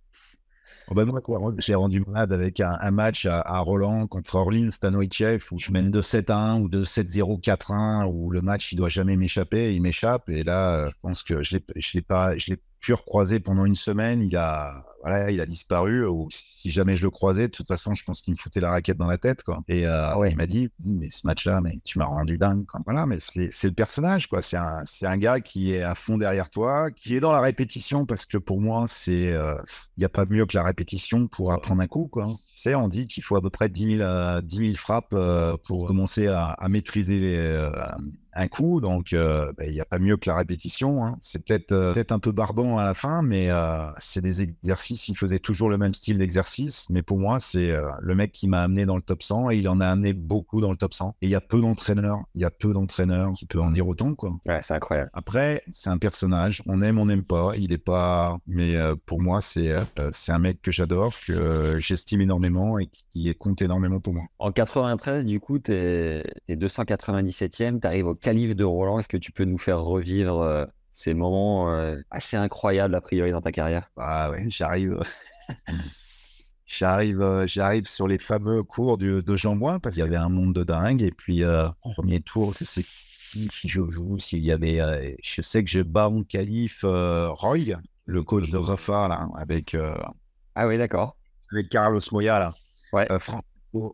ben moi, j'ai rendu malade avec un, match à, Roland contre Orlin Stanoïchev où je mène de 7 1 ou de 7 0 4-1, où le match il doit jamais m'échapper, il m'échappe. Et là, euh, je pense que je ne l'ai pas, je l'ai pu recroiser pendant une semaine. Il a, voilà, il a disparu. Ou si jamais je le croisais, de toute façon, je pense qu'il me foutait la raquette dans la tête, quoi. Et euh, ah il m'a dit, mais ce match-là, mais tu m'as rendu dingue, Voilà, mais c'est le personnage, quoi. C'est un, gars qui est à fond derrière toi, qui est dans la répétition, parce que pour moi, c'est, euh, il n'y a pas mieux que la répétition pour apprendre un coup, quoi. Tu on dit qu'il faut à peu près 10 000, euh, frappes pour commencer à, à maîtriser les, un coup. Donc, euh, ben, il n'y a pas mieux que la répétition. Hein. C'est peut-être euh, peut-être un peu barbant à la fin, mais euh, c'est des exercices. Il faisait toujours le même style d'exercice. Mais pour moi, c'est le mec qui m'a amené dans le top 100 et il en a amené beaucoup dans le top 100. Et il y a peu d'entraîneurs. Il y a peu d'entraîneurs qui peuvent en dire autant, quoi. Ouais, c'est incroyable. Après, c'est un personnage. On aime, on n'aime pas. Il est pas. Mais pour moi, c'est c'est un mec que j'adore, que j'estime énormément et qui compte énormément pour moi. En 93, du coup, tu es, es 297e, tu arrives au calife de Roland, est-ce que tu peux nous faire revivre euh, ces moments euh, assez incroyables, a priori, dans ta carrière Ah ouais, j'arrive. Euh, mmh. j'arrive, j'arrive sur les fameux cours de Jean Moin, parce qu'il y avait un monde de dingue. Et puis, oh. premier tour, c'est qui, je joue S'il y avait, je sais que je bats mon calife Roy, le coach de Rafa, là, hein, avec. ah oui, d'accord. Avec Carlos Moya, là.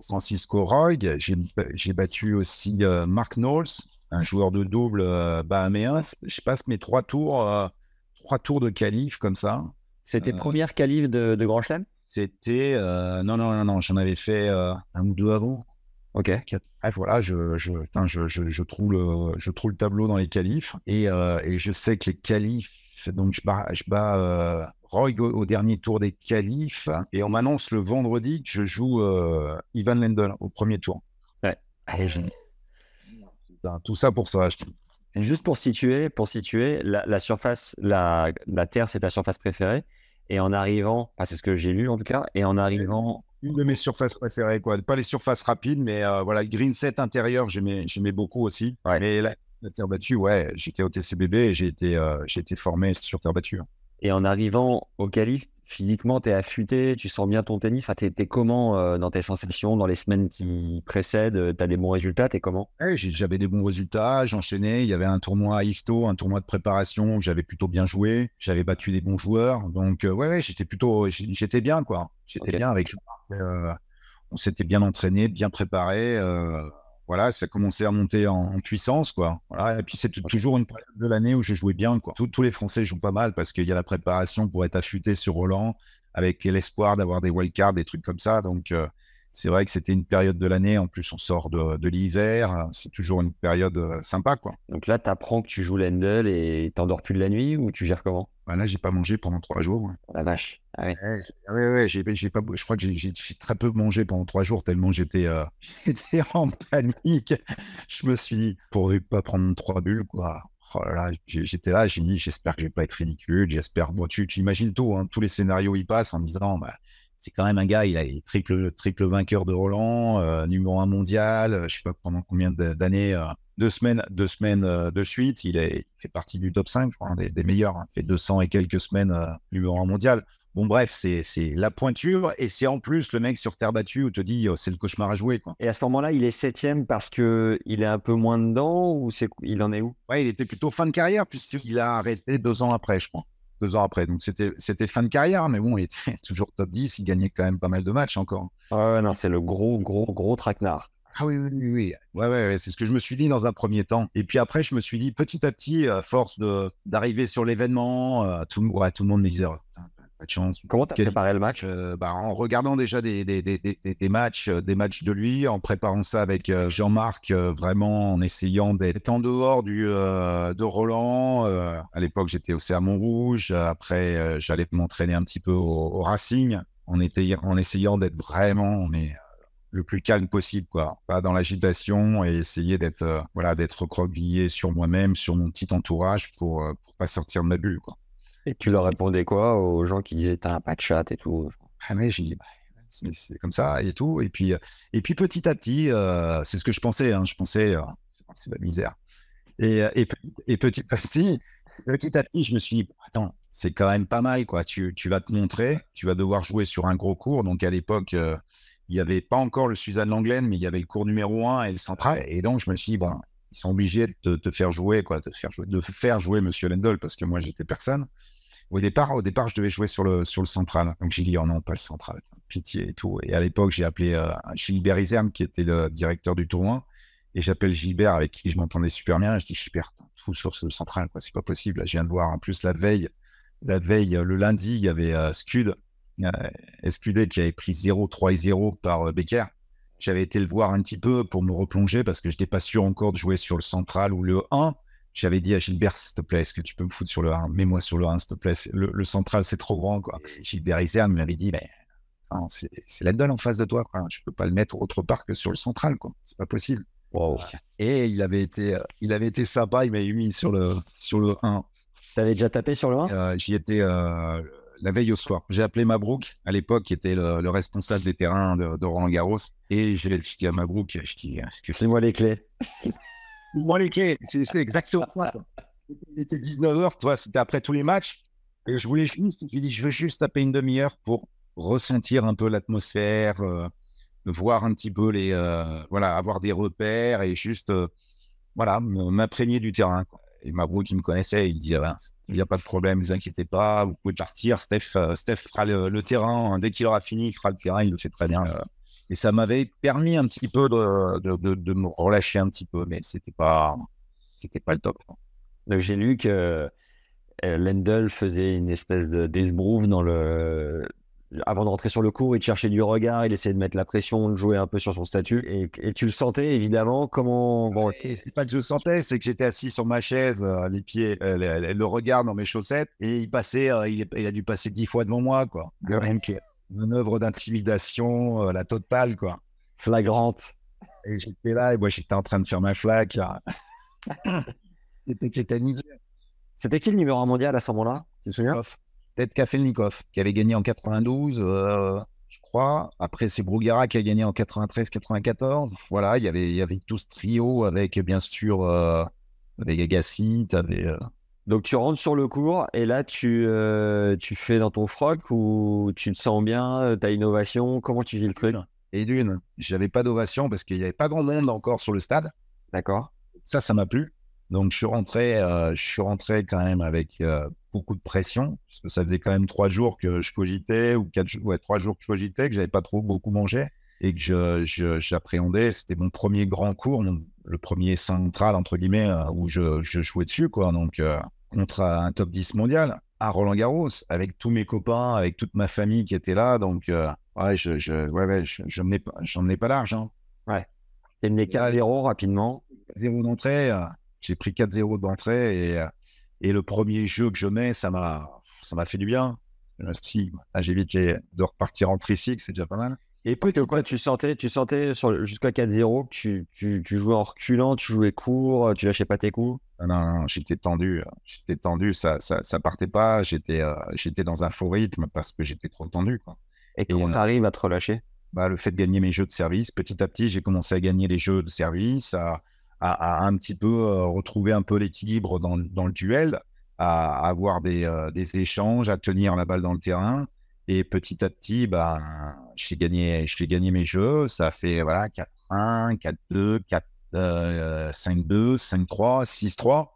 Francisco Roy. J'ai battu aussi Mark Knowles, un joueur de double euh, bahaméen, je passe mes trois tours, euh, trois tours de qualif comme ça. C'était euh. première qualif de, de Grand Chelem C'était. non, non, non, non, j'en avais fait un ou deux avant. Ok. Bref, ah, voilà, je, je, trouve le, je trouve le tableau dans les qualifs et, je sais que les qualifs, donc je bats, je Roy au, dernier tour des qualifs et on m'annonce le vendredi que je joue Ivan Lendl au premier tour. Ouais. Ah, tout ça pour ça. juste pour situer, pour situer la, surface, la, Terre, c'est ta surface préférée. Et en arrivant, c'est ce que j'ai lu en tout cas, et en arrivant. Une de mes surfaces préférées, quoi. Pas les surfaces rapides, mais euh, voilà, green set intérieur, j'aimais beaucoup aussi. la, terre battue, ouais, j'étais au TCBB et j'ai été, euh, été formé sur terre battue. Hein. Et en arrivant au calife, physiquement, tu es affûté, tu sens bien ton tennis. Enfin, tu comment euh, dans tes sensations dans les semaines qui précèdent euh, Tu as des bons résultats Tu comment J'avais des bons résultats, j'enchaînais. Il y avait un tournoi à Ifto, un tournoi de préparation où j'avais plutôt bien joué. J'avais battu des bons joueurs. Donc, euh, ouais, j'étais plutôt. J'étais bien, quoi. J'étais bien avec on s'était bien entraîné, bien préparé voilà, ça commençait à monter en, puissance, quoi. Voilà, et puis c'est toujours une période de l'année où je jouais bien, quoi. tous les Français jouent pas mal parce qu'il y a la préparation pour être affûté sur Roland, avec l'espoir d'avoir des wildcards, des trucs comme ça. Donc euh, c'est vrai que c'était une période de l'année. En plus, on sort de, l'hiver. C'est toujours une période euh, sympa, quoi. Donc là, tu apprends que tu joues l'handle et t'endors plus de la nuit ou tu gères comment Là, bah, là, j'ai pas mangé pendant trois jours. Oh la vache. Oui, oui, pas, je crois que j'ai, très peu mangé pendant trois jours tellement j'étais, euh, en panique. je me suis dit, ne pas prendre trois bulles, quoi. Oh j'étais là, j'ai dit, j'espère que je vais pas être ridicule, j'espère. tu, tu imagines tout, hein, tous les scénarios y passent en disant, bah, c'est quand même un gars, il a triple, triple vainqueur de Roland, euh, numéro un mondial, euh, je sais pas pendant combien d'années deux semaines, deux semaines euh, de suite. Il, est, fait partie du top 5, hein, des, meilleurs. Hein. Il fait 200 et quelques semaines euh, numéro 1 mondial. Bon, bref, c'est la pointure et c'est en plus le mec sur terre battue où te dit oh, c'est le cauchemar à jouer. Et à ce moment-là, il est septième parce que il est un peu moins dedans ou c'est il en est où Ouais, il était plutôt fin de carrière puisqu'il a arrêté deux ans après, je crois. Deux ans après. Donc c'était fin de carrière, mais bon, il était toujours top 10. Il gagnait quand même pas mal de matchs encore. Ah non, c'est le gros, gros, gros traquenard. Ah oui, oui, oui, Ouais, c'est ce que je me suis dit dans un premier temps. Et puis après, je me suis dit petit à petit, à force d'arriver sur l'événement, euh, tout, ouais, tout le monde me disait, oh, pas de chance. Comment t'as préparé le match euh, bah, En regardant déjà des, des, des, des, matchs, euh, des matchs de lui, en préparant ça avec Jean-Marc, vraiment en essayant d'être en dehors du, de Roland. à l'époque, j'étais aussi à Montrouge. Après, j'allais m'entraîner un petit peu au, Racing, en, était, en essayant d'être vraiment mais, le plus calme possible, quoi. Pas dans l'agitation et essayer d'être euh, voilà d'être recroquevillé sur moi-même, sur mon petit entourage pour, ne euh, pour pas sortir de ma bulle, quoi. Et tu leur répondais quoi aux gens qui disaient t'as un pack chat et tout Ah mais j'ai dit bah, c'est comme ça et tout. Et puis euh, et puis petit à petit, c'est ce que je pensais. Hein, je pensais c'est la misère. Et, et, petit à petit, petit à petit, je me suis dit attends, c'est quand même pas mal quoi. Tu, tu vas te montrer, tu vas devoir jouer sur un gros cours. Donc à l'époque il n'y avait pas encore le Suzanne Langlaine, mais il y avait le cours numéro 1 et le central. Et donc, je me suis dit, bon, ils sont obligés de te faire jouer, quoi, de faire jouer, de faire jouer Monsieur Lendl, parce que moi, j'étais personne. Au départ, au départ, je devais jouer sur le, sur le central. Donc, j'ai dit, oh non, pas le central, pitié et tout. Et à l'époque, j'ai appelé euh, Gilbert Izerme, qui était le directeur du tournoi. Et j'appelle Gilbert, avec qui je m'entendais super bien. je dis, Gilbert, tout sur ce central, quoi, c'est pas possible. je viens de voir. En plus, la veille, la veille, le lundi, il y avait euh, Scud euh, SQD qui avait pris 0, 3 0 par euh, Becker. J'avais été le voir un petit peu pour me replonger parce que je n'étais pas sûr encore de jouer sur le central ou le 1. J'avais dit à Gilbert, s'il te plaît, est-ce que tu peux me foutre sur le 1 Mets-moi sur le 1, s'il te plaît. Le, central, c'est trop grand. Quoi. Gilbert Isern m'avait dit, mais c'est la donne en face de toi. Quoi. Tu peux pas le mettre autre part que sur le central. C'est pas possible. Euh, et il avait été, il avait été sympa. Il m'avait mis sur le, sur le 1. avais déjà tapé sur le 1 J'y étais la veille au soir. J'ai appelé Mabrouk, à l'époque, qui était le, responsable des terrains de, Roland Garros, et je dit à Mabrouk, je dis, excuse-moi euh, les clés. Moi les clés, c'est exactement ça. Il était 19h, c'était après tous les matchs. Et je voulais juste, dit, je veux juste taper une demi-heure pour ressentir un peu l'atmosphère, euh, voir un petit peu les, euh, voilà, avoir des repères et juste, voilà, m'imprégner du terrain. Quoi et bro qui me connaissait, il me dit il n'y a pas de problème, ne vous inquiétez pas, vous pouvez partir. Steph, euh, Steph fera le, terrain dès qu'il aura fini, il fera le terrain, il le fait très bien. Et ça m'avait permis un petit peu de, de, de, me relâcher un petit peu, mais c'était pas c'était pas le top. J'ai lu que euh, Lendl faisait une espèce de dans le avant de rentrer sur le cours, il cherchait du regard, il essayait de mettre la pression, de jouer un peu sur son statut. Et, tu le sentais, évidemment. Comment. Bon, C'est pas que je le sentais, c'est que j'étais assis sur ma chaise, euh, les pieds, euh, le, regard dans mes chaussettes. Et il passait, euh, il, a dû passer dix fois devant moi, quoi. Ah Une œuvre d'intimidation, la totale, quoi. Flagrante. Et j'étais là, et moi, j'étais en train de faire ma flaque. C'était C'était qui le numéro un mondial à ce moment-là Tu te souviens Ted Kafelnikov, qui avait gagné en 92, euh, je crois. Après, c'est Bruguera qui a gagné en 93-94. Voilà, il y avait tout ce trio avec, bien sûr, euh, avec Agassi, avais, euh. Donc, tu rentres sur le cours et là, tu, tu fais dans ton froc ou tu te sens bien, tu ta innovation, comment tu vis le truc Et d'une, j'avais pas d'ovation parce qu'il n'y avait pas grand monde encore sur le stade. D'accord. Ça, ça m'a plu. Donc, je suis rentré, je suis rentré quand même avec beaucoup de pression, parce que ça faisait quand même trois jours que je cogitais, ou quatre, ouais, trois jours que je cogitais, que j'avais pas trop beaucoup mangé, et que j'appréhendais. C'était mon premier grand cours, le premier central, entre guillemets, euh, où je, je jouais dessus, quoi. Donc, euh, contre un top 10 mondial à Roland Garros, avec tous mes copains, avec toute ma famille qui était là. Donc, euh, ouais, je, je, ouais, ouais, je, je pas, j'en ai pas large. Hein. Ouais. 4-0 rapidement. zéro d'entrée. j'ai pris 4-0 d'entrée et et le premier jeu que je mets, ça m'a, ça m'a fait du bien. Si j'évite de repartir en tricycle, c'est déjà pas mal. Et puis, quoi, tu sentais, tu sentais jusqu'à 4-0 que tu, tu, jouais en reculant, tu jouais court, tu lâchais pas tes coups ah Non, j'étais tendu. Hein. J'étais tendu, ça, ça, partait pas. J'étais, euh, j'étais dans un faux rythme parce que j'étais trop tendu. Et comment euh, arrive à te relâcher bah, Le fait de gagner mes jeux de service, petit à petit, j'ai commencé à gagner les jeux de service, à, à, un petit peu euh, retrouver un peu l'équilibre dans, le duel, à, avoir euh, des, échanges, à tenir la balle dans le terrain. Et petit à petit, ben, j'ai gagné, mes jeux. Ça fait voilà, 4-1, 4-2, 4-2, 5-2, 5-3, 6-3.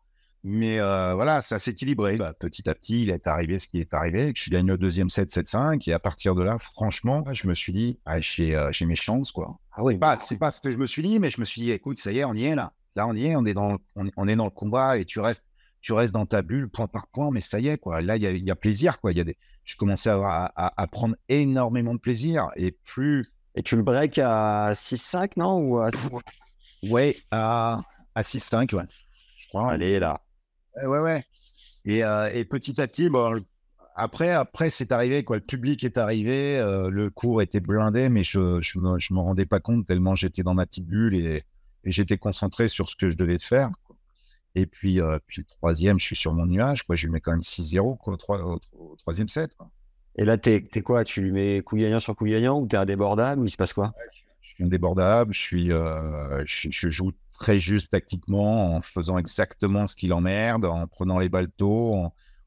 Mais euh, voilà, ça s'est équilibré. Bah, petit à petit, il est arrivé ce qui est arrivé. que Je gagne le deuxième 7-7-5. Et à partir de là, franchement, je me suis dit, ah, euh, j'ai mes chances, quoi. Ah C'est pas, ce que je me suis dit, mais je me suis dit, écoute, ça y est, on y est là. Là, on y est, on est dans, on, est dans le combat et tu restes, tu restes dans ta bulle point par point, mais ça y est, quoi. Là, il y, a plaisir, quoi. Y a Je commençais à, prendre énormément de plaisir. Et plus. Et tu le break à 6-5, non Ou à... Ouais, à, 6-5, ouais. Je crois. Allez, là ouais, ouais. Euh, et, petit à petit, après, après c'est arrivé, quoi. le public est arrivé, euh, le cours était blindé, mais je ne je, je rendais pas compte tellement j'étais dans ma petite bulle et, j'étais concentré sur ce que je devais faire. Et puis, euh, puis le troisième, je suis sur mon nuage, quoi. je lui mets quand même 6-0 au, troisième set. Et là, tu es quoi Tu lui mets coup gagnant sur coup gagnant ou t'es débordable ou il se passe quoi je, je, suis indébordable, je, suis, je, je joue très juste tactiquement, en faisant exactement ce qu'il emmerde, en prenant les balles tôt,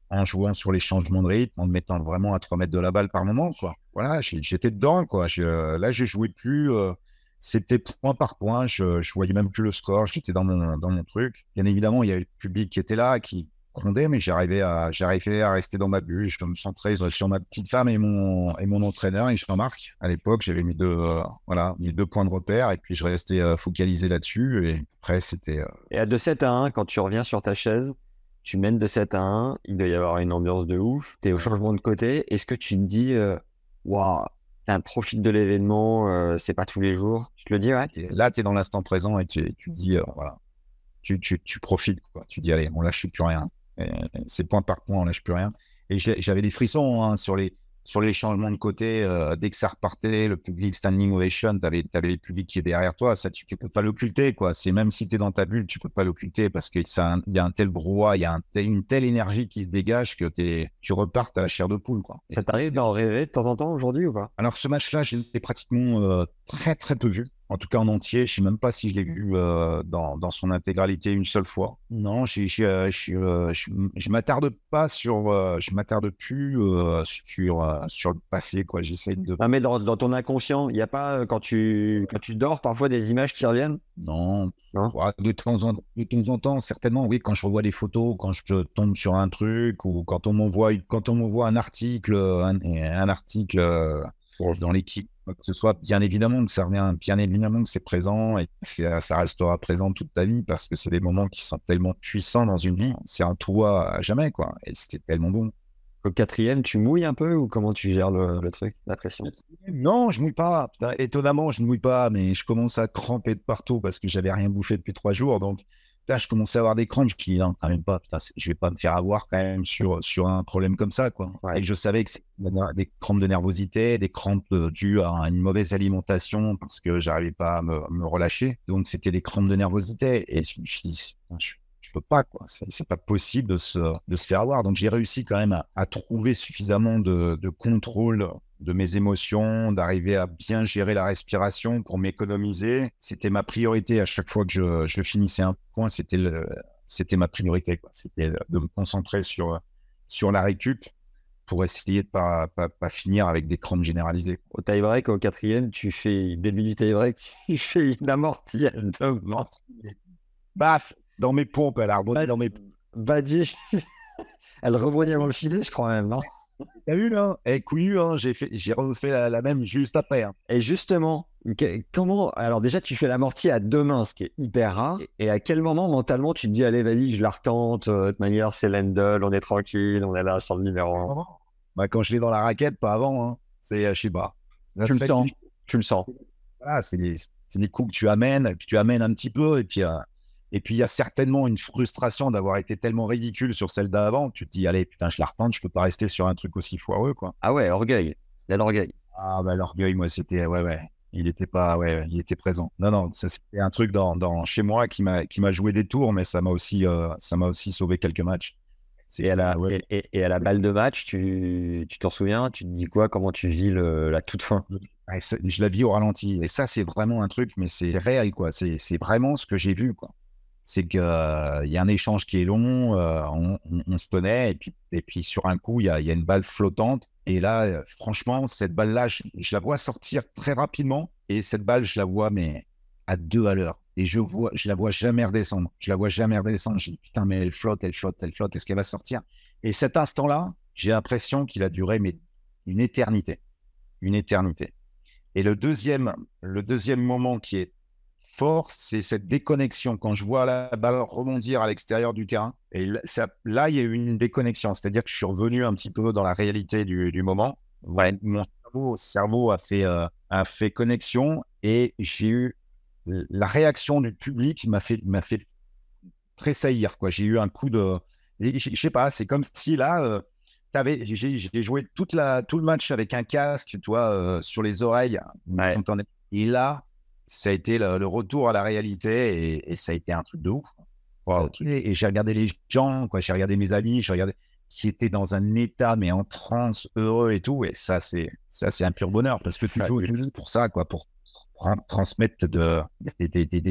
en, jouant sur les changements de rythme, en mettant vraiment à 3 mètres de la balle par moment. Quoi. Voilà, j'étais dedans. Quoi. là, j'ai joué plus. Euh, c'était point par point. Je, je voyais même plus le score. J'étais dans mon, dans mon truc. Bien évidemment, il y avait le public qui était là, qui, mais j'arrivais à, à rester dans ma bulle. Je me centrais sur ma petite femme et mon, et mon entraîneur, et je remarque, À l'époque, j'avais mis deux, voilà, deux points de repère et puis je restais euh, focalisé là-dessus. Et après, c'était. Euh, et à 2-7 à 1, quand tu reviens sur ta chaise, tu mènes de 7 à 1, il doit y avoir une ambiance de ouf. Tu es au changement de côté. Est-ce que tu te dis, euh, waouh, wow, un profite de l'événement, c'est pas tous les jours. Tu te le dis, ouais. là, tu es dans l'instant présent et tu, te dis, voilà, tu, tu profites, quoi. tu dis, allez, on lâche plus rien. Euh, c'est point par point, on lâche plus rien. Et j'avais des frissons hein, sur, les, sur les changements de côté. Euh, dès que ça repartait, le public standing ovation, tu avais, le public qui est derrière toi. Ça, tu ne peux pas l'occulter. Même si tu es dans ta bulle, tu ne peux pas l'occulter parce qu'il y a un tel brouhaha, il y a une telle énergie qui se dégage que tu repartes à la chair de poule. Quoi. Ça t'arrive d'en rêver de temps en temps aujourd'hui ou pas Alors, ce match-là, j'ai pratiquement euh, très, très peu vu en tout cas en entier. Je ne sais même pas si je l'ai vu euh, dans, son intégralité une seule fois. Non, euh, euh, je ne m'attarde pas sur, je m'attarde plus sur, sur le passé. Quoi. J'essaie de. Ah, mais dans, ton inconscient, il n'y a pas quand tu, tu dors parfois des images qui reviennent Non. de, temps en, temps certainement, oui, quand je revois des photos, quand je tombe sur un truc ou quand on m'envoie, quand on un article, un, un article dans l'équipe que ce soit bien évidemment que ça bien évidemment que c'est présent et que euh, ça restera présent toute ta vie parce que c'est des moments qui sont tellement puissants dans une vie. C'est un toi à jamais, quoi. Et c'était tellement bon. Au quatrième, tu mouilles un peu ou comment tu gères le, le truc, la pression Non, je mouille pas. étonnamment, je ne mouille pas, mais je commence à cramper de partout parce que j'avais rien bouffé depuis trois jours. Donc, je commençais à avoir des crampes, Je dis non, quand même pas. Putain, je vais pas me faire avoir quand même sur, sur un problème comme ça, quoi. Et je savais que c'était des crampes de nervosité, des crampes euh, dues à une mauvaise alimentation parce que j'arrivais pas à me, relâcher. Donc, c'était des crampes de nervosité. Et je me suis dit, je suis pas, quoi. C'est pas possible de se, de se faire voir Donc, j'ai réussi quand même à, trouver suffisamment de, de, contrôle de mes émotions, d'arriver à bien gérer la respiration pour m'économiser. C'était ma priorité à chaque fois que je, je finissais un point. C'était le c'était ma priorité, C'était de me concentrer sur, sur la récup pour essayer de pas, pas, finir avec des crampes généralisées. Au tie-break, au quatrième, tu fais début du tie-break, il fait une amortie, elle Baf, dans mes pompes, elle a rebondi dans mes. Badi, elle rebondit dans le filet, je crois même, non hein. T'as vu là Et couillu, hein, j'ai fait, j'ai refait la, même juste après. Hein. Et justement, comment Alors déjà, tu fais l'amorti à deux mains, ce qui est hyper rare. Et à quel moment mentalement tu te dis, allez, vas-y, je la retente. Euh, de toute manière, c'est l'endel, on est tranquille, on est là sur le numéro 1. Bah, quand je l'ai dans la raquette, pas avant. Hein. C'est, euh, je sais Tu le sens. Tu le sens. c'est des, coups que tu amènes, que tu amènes un petit peu, et puis. Euh, et puis, il y a certainement une frustration d'avoir été tellement ridicule sur celle d'avant. Tu te dis, allez, putain, je la retente, je peux pas rester sur un truc aussi foireux, quoi. Ah ouais, orgueil. Il a l'orgueil. Ah bah, l'orgueil, moi, c'était, ouais, ouais. Il était pas, ouais, il était présent. Non, non, c'était un truc dans, chez moi qui m'a, qui m'a joué des tours, mais ça m'a aussi, euh, ça m'a aussi sauvé quelques matchs. et, à la, et, balle de match, tu, tu t'en souviens Tu te dis quoi Comment tu vis la toute fin ah, Je la vis au ralenti. Et ça, c'est vraiment un truc, mais c'est réel, quoi. C'est, c'est vraiment ce que j'ai vu, quoi c'est qu'il euh, il y a un échange qui est long, euh, on, se connaît, et puis, et puis sur un coup, il y a, une balle flottante. Et là, euh, franchement, cette balle-là, je, la vois sortir très rapidement, et cette balle, je la vois, mais à deux à l'heure. Et je mmh vois, je la vois jamais redescendre. Je la vois jamais redescendre. Je dis, putain, mais elle flotte, elle flotte, elle flotte, est-ce qu'elle va sortir Et cet instant-là, j'ai l'impression qu'il a duré mais une éternité. Une éternité. Et le deuxième, le deuxième moment qui est c'est cette déconnexion. Quand je vois la balle rebondir à l'extérieur du terrain, et là, il y a eu une déconnexion. C'est-à-dire que je suis revenu un petit peu dans la réalité du, moment. Ouais. Mon cerveau, a, fait, euh, fait connexion et j'ai eu la réaction du public m'a fait, m'a fait tressaillir. Quoi. J'ai eu un coup de. Je sais pas, c'est comme si là. Euh, tu avais, j'ai, joué tout le match avec un casque, toi, euh, sur les oreilles. Et là, ça a été le, retour à la réalité et, ça a été un truc de ouf. Et, j'ai regardé les gens, quoi. J'ai regardé mes amis, j'ai regardé qui étaient dans un état mais en transe, heureux et tout. Et ça, c'est ça, c'est un pur bonheur parce que tu joues, pour ça, quoi, pour transmettre des,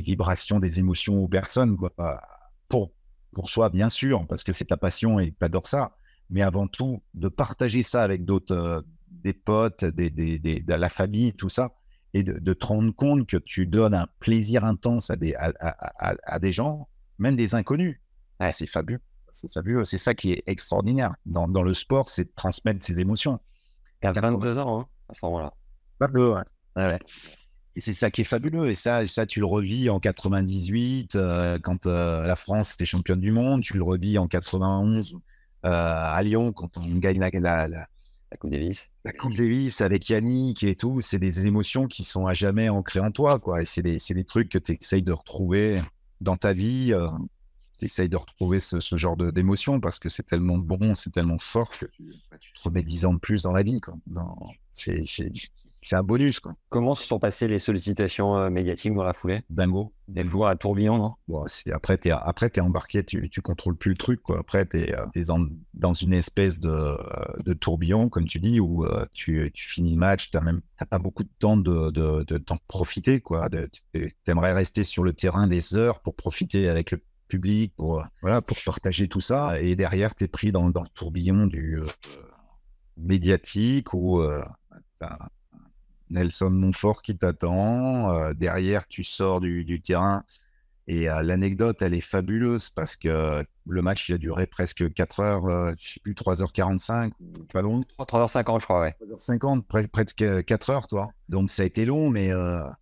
vibrations, des émotions aux personnes, quoi. Pour pour soi, bien sûr, parce que c'est ta passion et adores ça. Mais avant tout, de partager ça avec d'autres, euh, des potes, des, des, de la famille, tout ça et de, te rendre compte que tu donnes un plaisir intense à des, à, à, à, des gens, même des inconnus. c'est fabuleux. C'est fabuleux. C'est ça qui est extraordinaire. Dans, dans le sport, c'est de transmettre ses émotions. T'as 22 ans, hein, à ce moment-là. Et c'est ça qui est fabuleux. Et ça, ça tu le revis en 98, euh, quand euh, la France était championne du monde. Tu le revis en 91 euh, à Lyon, quand on gagne la la Coupe Davis. La Coupe Davis avec Yannick et tout, c'est des émotions qui sont à jamais ancrées en toi, quoi. Et c'est des, trucs que tu essayes de retrouver dans ta vie. Euh, tu essayes de retrouver ce, genre d'émotion parce que c'est tellement bon, c'est tellement fort que bah, tu te remets dix ans de plus dans la vie, quoi. c'est, c'est un bonus. Quoi. Comment se sont passées les sollicitations euh, médiatiques dans la foulée Dingo. Des joueurs à tourbillon, non Après, tu es, es embarqué, tu, contrôles plus le truc. Après, tu es, euh, dans une espèce euh, de, tourbillon, comme tu dis, où tu, finis le match, tu n'as pas beaucoup de temps de, t'en profiter. Tu aimerais rester sur le terrain des heures pour profiter avec le public, pour, voilà, pour partager tout ça. Et derrière, tu es pris dans, le tourbillon du médiatique ou Nelson Montfort qui t'attend. Euh, derrière, tu sors du, terrain. Et euh, l'anecdote, elle est fabuleuse parce que le match, il a duré presque 4 heures, je euh, je sais plus, 3h45, pas long. 3h50, je crois, ouais. 3h50, presque 4 heures, toi. Donc, ça a été long, mais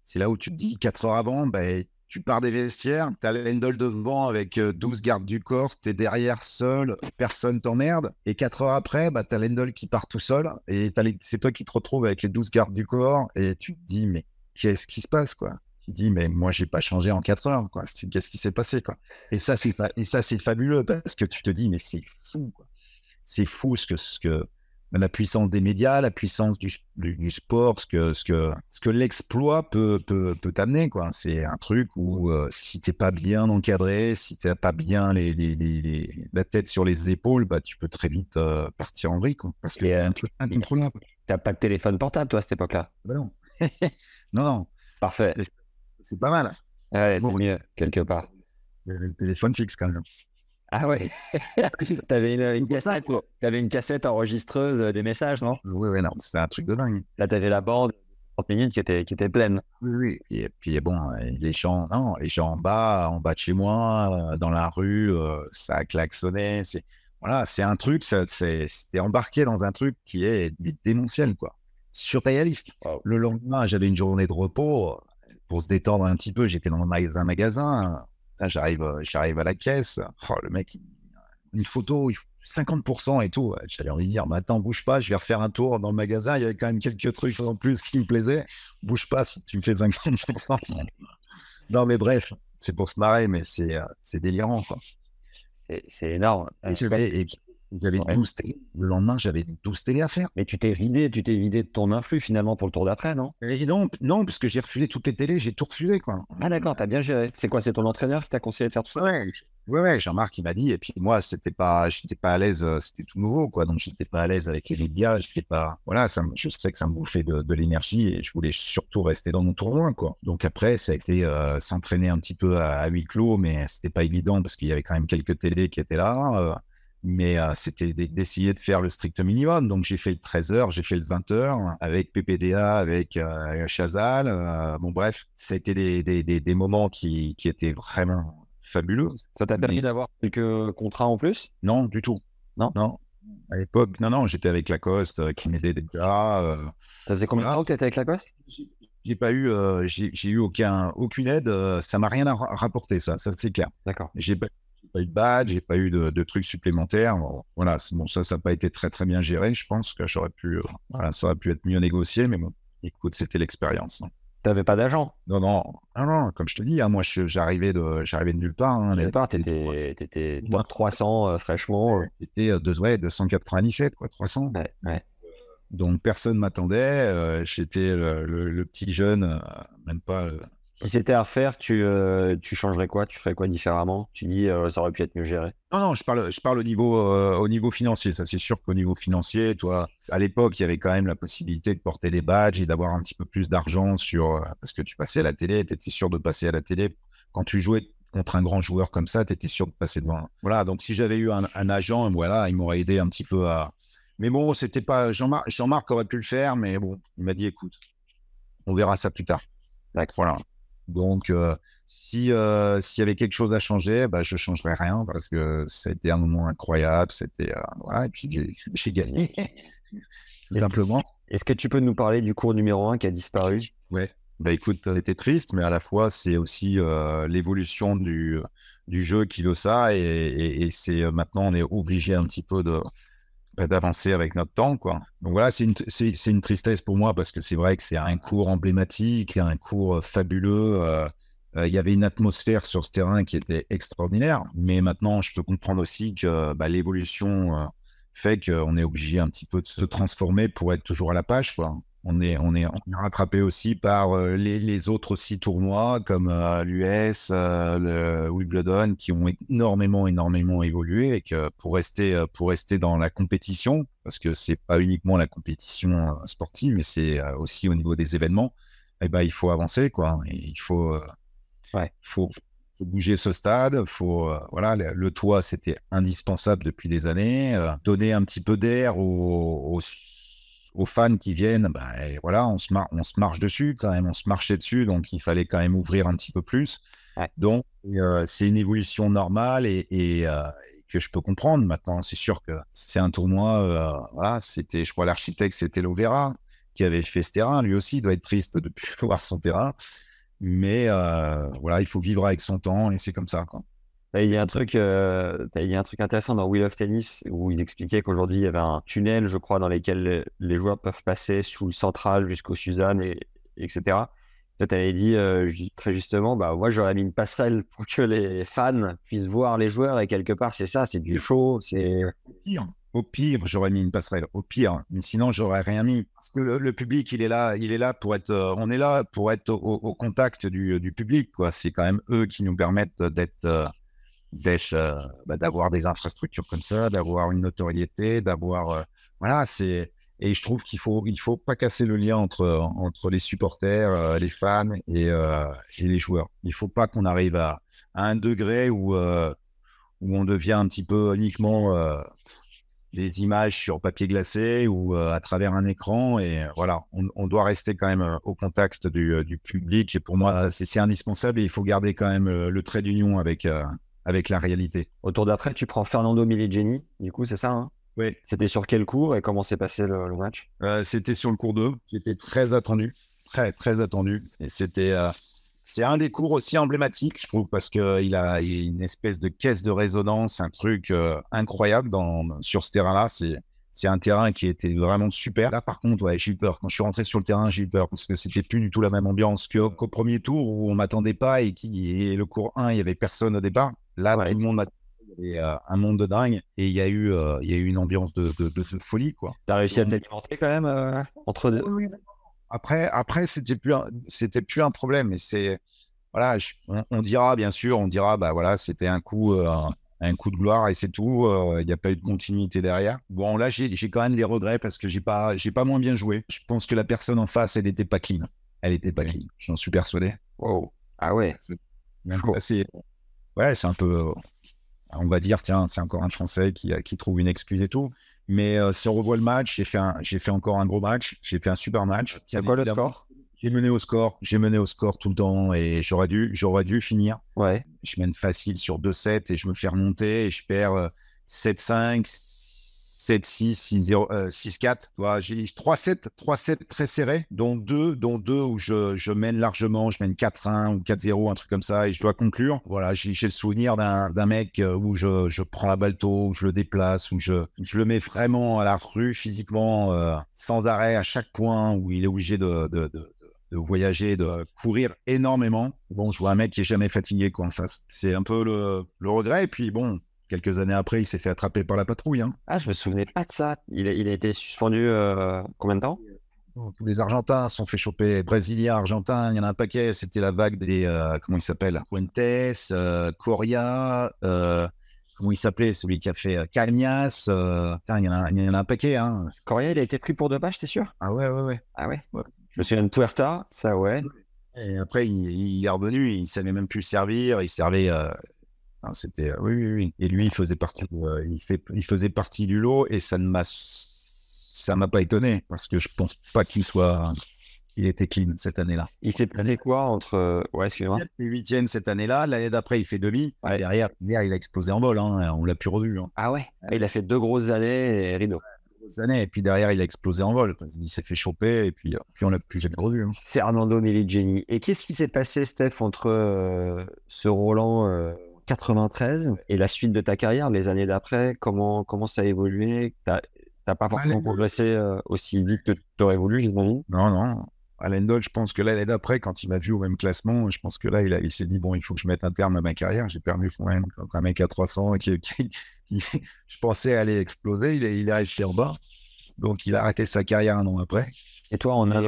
c'est là où tu te dis 4 heures avant, ben, tu pars des vestiaires, tu as devant avec 12 euh, gardes du corps, tu es derrière seul, personne t'emmerde. Et 4 heures après, bah, tu as qui part tout seul et c'est toi qui te retrouves avec les 12 gardes du corps et tu te dis, mais qu'est-ce qui se passe quoi Tu te dis, mais moi, j'ai pas changé en 4 heures. quoi. Qu'est-ce qui s'est passé quoi Et ça, c'est c'est fabuleux parce que tu te dis, mais c'est fou. C'est fou ce que, ce que, la puissance des médias, la puissance du, du, sport, ce que, ce que, ce que l'exploit peut, peut, peut t'amener. C'est un truc où si euh, si t'es pas bien encadré, si t'as pas bien les, les, la tête sur les épaules, bah, tu peux très vite euh, partir en vrille. Parce que c'est euh, un truc incontrôlable. T'as pas de téléphone portable, toi, à cette époque-là ah bah Non. non, Parfait. C'est pas mal. Ouais, c'est mieux, quelque part. Le téléphone fixe, quand même. Ah oui, tu une, cassette, avais une cassette enregistreuse euh, des messages, non Oui, oui, non, c'était un truc de dingue. Là, avais la bande 30 minutes qui était, qui était pleine. Oui, oui. Et puis bon, euh, les gens, non, les gens en bas, en bas de chez moi, euh, dans la rue, ça klaxonnait. C'est voilà, c'est un truc, c'était embarqué dans un truc qui est démentiel, quoi. Surréaliste. Le lendemain, j'avais une journée de repos pour se détendre un petit peu. J'étais dans un magasin j'arrive, euh, j'arrive à la caisse. Oh, le mec, une photo, 50% et tout. J'avais envie de dire, mais attends, bouge pas, je vais refaire un tour dans le magasin. Il y avait quand même quelques trucs en plus qui me plaisaient. Bouge pas si tu me fais 50%. non, mais bref, c'est pour se marrer, mais c'est, euh, c'est délirant. Quoi. C'est, énorme. Le lendemain, j'avais 12 télés à faire. Mais tu t'es vidé, tu t'es vidé de ton influx finalement pour le tour d'après, non non, non, parce que j'ai refusé toutes les télés, j'ai tout refusé, quoi. Ah d'accord, t'as bien géré. C'est quoi, c'est ton entraîneur qui t'a conseillé de faire tout ça Ouais, ouais, Jean-Marc, il m'a dit. Et puis moi, c'était pas, j'étais pas à l'aise, euh, c'était tout nouveau, quoi. Donc j'étais pas à l'aise avec les médias, pas, voilà, je sais que ça me bouffait de, l'énergie et je voulais surtout rester dans mon tournoi, quoi. Donc après, ça a été euh, s'entraîner un petit peu à, huis clos, mais c'était pas évident parce qu'il y avait quand même quelques télés qui étaient là. Euh, mais euh, c'était d'essayer de faire le strict minimum. Donc j'ai fait le 13h, j'ai fait le 20h avec PPDA, avec euh, Chazal. Euh, bon, bref, ça des, des, moments qui, qui, étaient vraiment fabuleux. Ça t'a permis d'avoir quelques contrats en plus Non, du tout. Non. Non. À l'époque, non, non, j'étais avec Lacoste qui m'aidait déjà. ça faisait combien de temps que tu étais avec Lacoste j'ai pas eu, j'ai eu aucun, aucune aide. ça m'a rien rapporté, ça, ça c'est clair. D'accord. J'ai pas eu de badge, j'ai pas eu de, trucs supplémentaires. voilà, bon, ça, ça n'a pas été très très bien géré. Je pense que j'aurais pu, euh, ça aurait pu être mieux négocié, mais bon, écoute, c'était l'expérience. Tu hein. T'avais pas d'agent non, non non, non, comme je te dis, hein, moi j'arrivais de, j'arrivais de nulle part. Hein, nulle part, t'étais, 300 euh, fraîchement. de, euh. ouais, 297, quoi, 300. Donc personne m'attendait. j'étais le, petit jeune, même pas si c'était à faire, tu, euh, tu changerais quoi Tu ferais quoi différemment Tu dis euh, ça aurait pu être mieux géré Non, non, je parle, je parle au, niveau, euh, au niveau financier. Ça, c'est sûr qu'au niveau financier, toi, à l'époque, il y avait quand même la possibilité de porter des badges et d'avoir un petit peu plus d'argent sur. parce que tu passais à la télé, tu étais sûr de passer à la télé. Quand tu jouais contre un grand joueur comme ça, tu étais sûr de passer devant. Voilà, donc si j'avais eu un, agent, voilà, il m'aurait aidé un petit peu à. Mais bon, c'était pas. Jean-Marc Jean aurait pu le faire, mais bon, il m'a dit écoute, on verra ça plus tard. D'accord. Voilà. Donc, euh, si euh, s'il y avait quelque chose à changer, bah, je changerais rien parce que c'était un moment incroyable. C'était euh, voilà, et puis j'ai gagné, tout simplement. Est-ce que tu peux nous parler du cours numéro 1 qui a disparu Ouais. Bah écoute, c'était triste, mais à la fois c'est aussi l'évolution du, du jeu qui veut ça, et, et, et c'est maintenant on est obligé un petit peu de bah, d'avancer avec notre temps. Quoi. Donc voilà, c'est une, une, tristesse pour moi parce que c'est vrai que c'est un cours emblématique, un cours euh, fabuleux. Euh, euh, il y avait une atmosphère sur ce terrain qui était extraordinaire, mais maintenant je peux comprendre aussi que bah, l'évolution fait qu'on est obligé un petit peu de se transformer pour être toujours à la page. Quoi on est, on est, rattrapé aussi par euh, les, autres six tournois comme euh, l'US, euh, le Wimbledon, qui ont énormément, énormément évolué et que pour rester, pour rester dans la compétition, parce que c'est pas uniquement la compétition sportive, mais c'est aussi au niveau des événements. et eh ben, il faut avancer, quoi. Et il faut, faut, bouger ce stade. Faut, voilà, le, toit, c'était indispensable depuis des années. donner un petit peu d'air au aux fans qui viennent, bah, voilà, on se, on se marche dessus quand même, on se marchait dessus, donc il fallait quand même ouvrir un petit peu plus. Donc euh, c'est une évolution normale euh, et, que je peux comprendre. Maintenant, c'est sûr que c'est un tournoi, euh, voilà, c'était, je crois, l'architecte, c'était Lovera qui avait fait ce terrain. Lui aussi, doit être triste de ne plus voir son terrain. Mais voilà, il faut vivre avec son temps et c'est comme ça. Il y, a un truc, il y a un truc intéressant dans Wheel of Tennis où ils expliquaient qu'aujourd'hui il y avait un tunnel, je crois, dans lequel euh, les joueurs peuvent passer sous le central jusqu'au Suzanne, et, etc. tu avais dit euh, très justement, bah, moi j'aurais mis une passerelle pour que les fans puissent voir les joueurs et quelque part c'est ça, c'est du show. c'est Au pire, j'aurais mis une passerelle, au pire, mais sinon j'aurais rien mis. Parce que le, public, il est là, il est là pour être, euh, on est là pour être au, contact du, du public. Quoi. C'est quand même eux qui nous permettent d'être d'être, euh, bah, d'avoir des infrastructures comme ça, d'avoir une notoriété, d'avoir, euh, voilà, c'est et je trouve qu'il faut, il faut pas casser le lien entre, entre les supporters, euh, les fans et, les joueurs. Il faut pas qu'on arrive à, un degré où où on devient un petit peu uniquement des images sur papier glacé ou à travers un écran. Et voilà, on, doit rester quand même au contact du, du, public. Et pour moi, ah, c'est indispensable et il faut garder quand même le trait d'union avec, avec la réalité. Au tour d'après, tu prends Fernando Miligeni, du coup, c'est ça hein Oui. C'était sur quel cours et comment s'est passé le, match euh, C'était sur le cours 2, qui était très attendu, très, très attendu. Et c'était. Euh, c'est un des cours aussi emblématiques, je trouve, parce qu'il a, il a une espèce de caisse de résonance, un truc euh, incroyable dans, sur ce terrain-là. C'est, c'est un terrain qui était vraiment super. Là, par contre, ouais, j'ai eu peur. Quand je suis rentré sur le terrain, j'ai eu peur parce que c'était plus du tout la même ambiance qu'au premier tour où on m'attendait pas et, qui, et le cours 1, il y avait personne au départ. Là, tout le monde a y avait euh, un monde de dingue et il y a eu euh, y a eu une ambiance de, de, folie quoi. T'as réussi à t'alimenter quand même euh, entre deux. Après après c'était plus c'était plus un problème c'est voilà on, dira bien sûr on dira bah voilà c'était un coup un, coup de gloire et c'est tout il n'y a pas eu de continuité derrière. Bon là j'ai quand même des regrets parce que j'ai pas j'ai pas moins bien joué. Je pense que la personne en face elle n'était pas clean. Elle était pas clean. J'en suis persuadé. Wow. Ah ouais. Même ouais, c'est un peu. Euh, on va dire, tiens, c'est encore un Français qui, euh, qui trouve une excuse et tout. Mais euh, si on revoit le match, j'ai fait, fait encore un gros match. J'ai fait un super match. C'est quoi le score J'ai mené au score. J'ai mené au score tout le temps et j'aurais dû, j'aurais dû finir. Ouais. Je mène facile sur 2-7 et je me fais remonter et je perds 7-5, 7-6, 6-4. Euh, j'ai 3-7, 3-7 très serré, dont 2, dont deux où je, mène largement, je mène 4-1 ou 4-0, un truc comme ça, et je dois conclure. Voilà, j'ai le souvenir d'un mec euh, où je, prends la balto, où je le déplace, où je, je le mets vraiment à la rue physiquement, euh, sans arrêt à chaque point, où il est obligé de, voyager, de courir énormément. Bon, je vois un mec qui est jamais fatigué quoi, en face. C'est un peu le, le regret. Et puis bon, Quelques années après, il s'est fait attraper par la patrouille. Hein. Ah, je me souvenais pas de ça. Il a, été suspendu euh, combien de temps tous les Argentins sont fait choper. Brésiliens, Argentins, il y en a un paquet. C'était la vague des. Euh, comment il s'appelle Fuentes, euh, Coria. comment il s'appelait Celui qui a fait Cagnas. il, y en a, un paquet. Hein. Coria, il a été pris pour deux pages, c'est sûr Ah ouais, ouais, ouais. Ah ouais, Je me souviens de ça ouais. Et après, il, est revenu, il savait même plus servir. Il servait Hein, c'était euh, oui, oui, oui. Et lui, il faisait partie, euh, il, fait, il faisait partie du lot et ça ne m'a, ça m'a pas étonné parce que je pense pas qu'il soit, il était clean cette année-là. Il s'est passé quoi entre, euh, ouais, excuse-moi. Huitième cette année-là, l'année d'après il fait demi. Derrière, derrière, il a explosé en vol. Hein. on l'a plus revu. Hein. Ah ouais. Ah, il a fait deux grosses années et rideau années. Et puis derrière, il a explosé en vol. Il s'est fait choper et puis, puis on l'a plus jamais revu. Hein. Fernando Meligeni. Et qu'est-ce qui s'est passé, Steph, entre ce Roland 93 et la suite de ta carrière, les années d'après, comment, comment ça a évolué n'as pas bah, forcément progressé euh, aussi vite que tu aurais voulu, Non, non. Alain bah, Dodd, je pense que l'année d'après, quand il m'a vu au même classement, je pense que là, il, s'est dit bon, il faut que je mette un terme à ma carrière. J'ai perdu quand même un mec à 300 qui, qui, je pensais aller exploser. Il, il est resté en bas. Donc, il a arrêté sa carrière un an après. Et toi, en un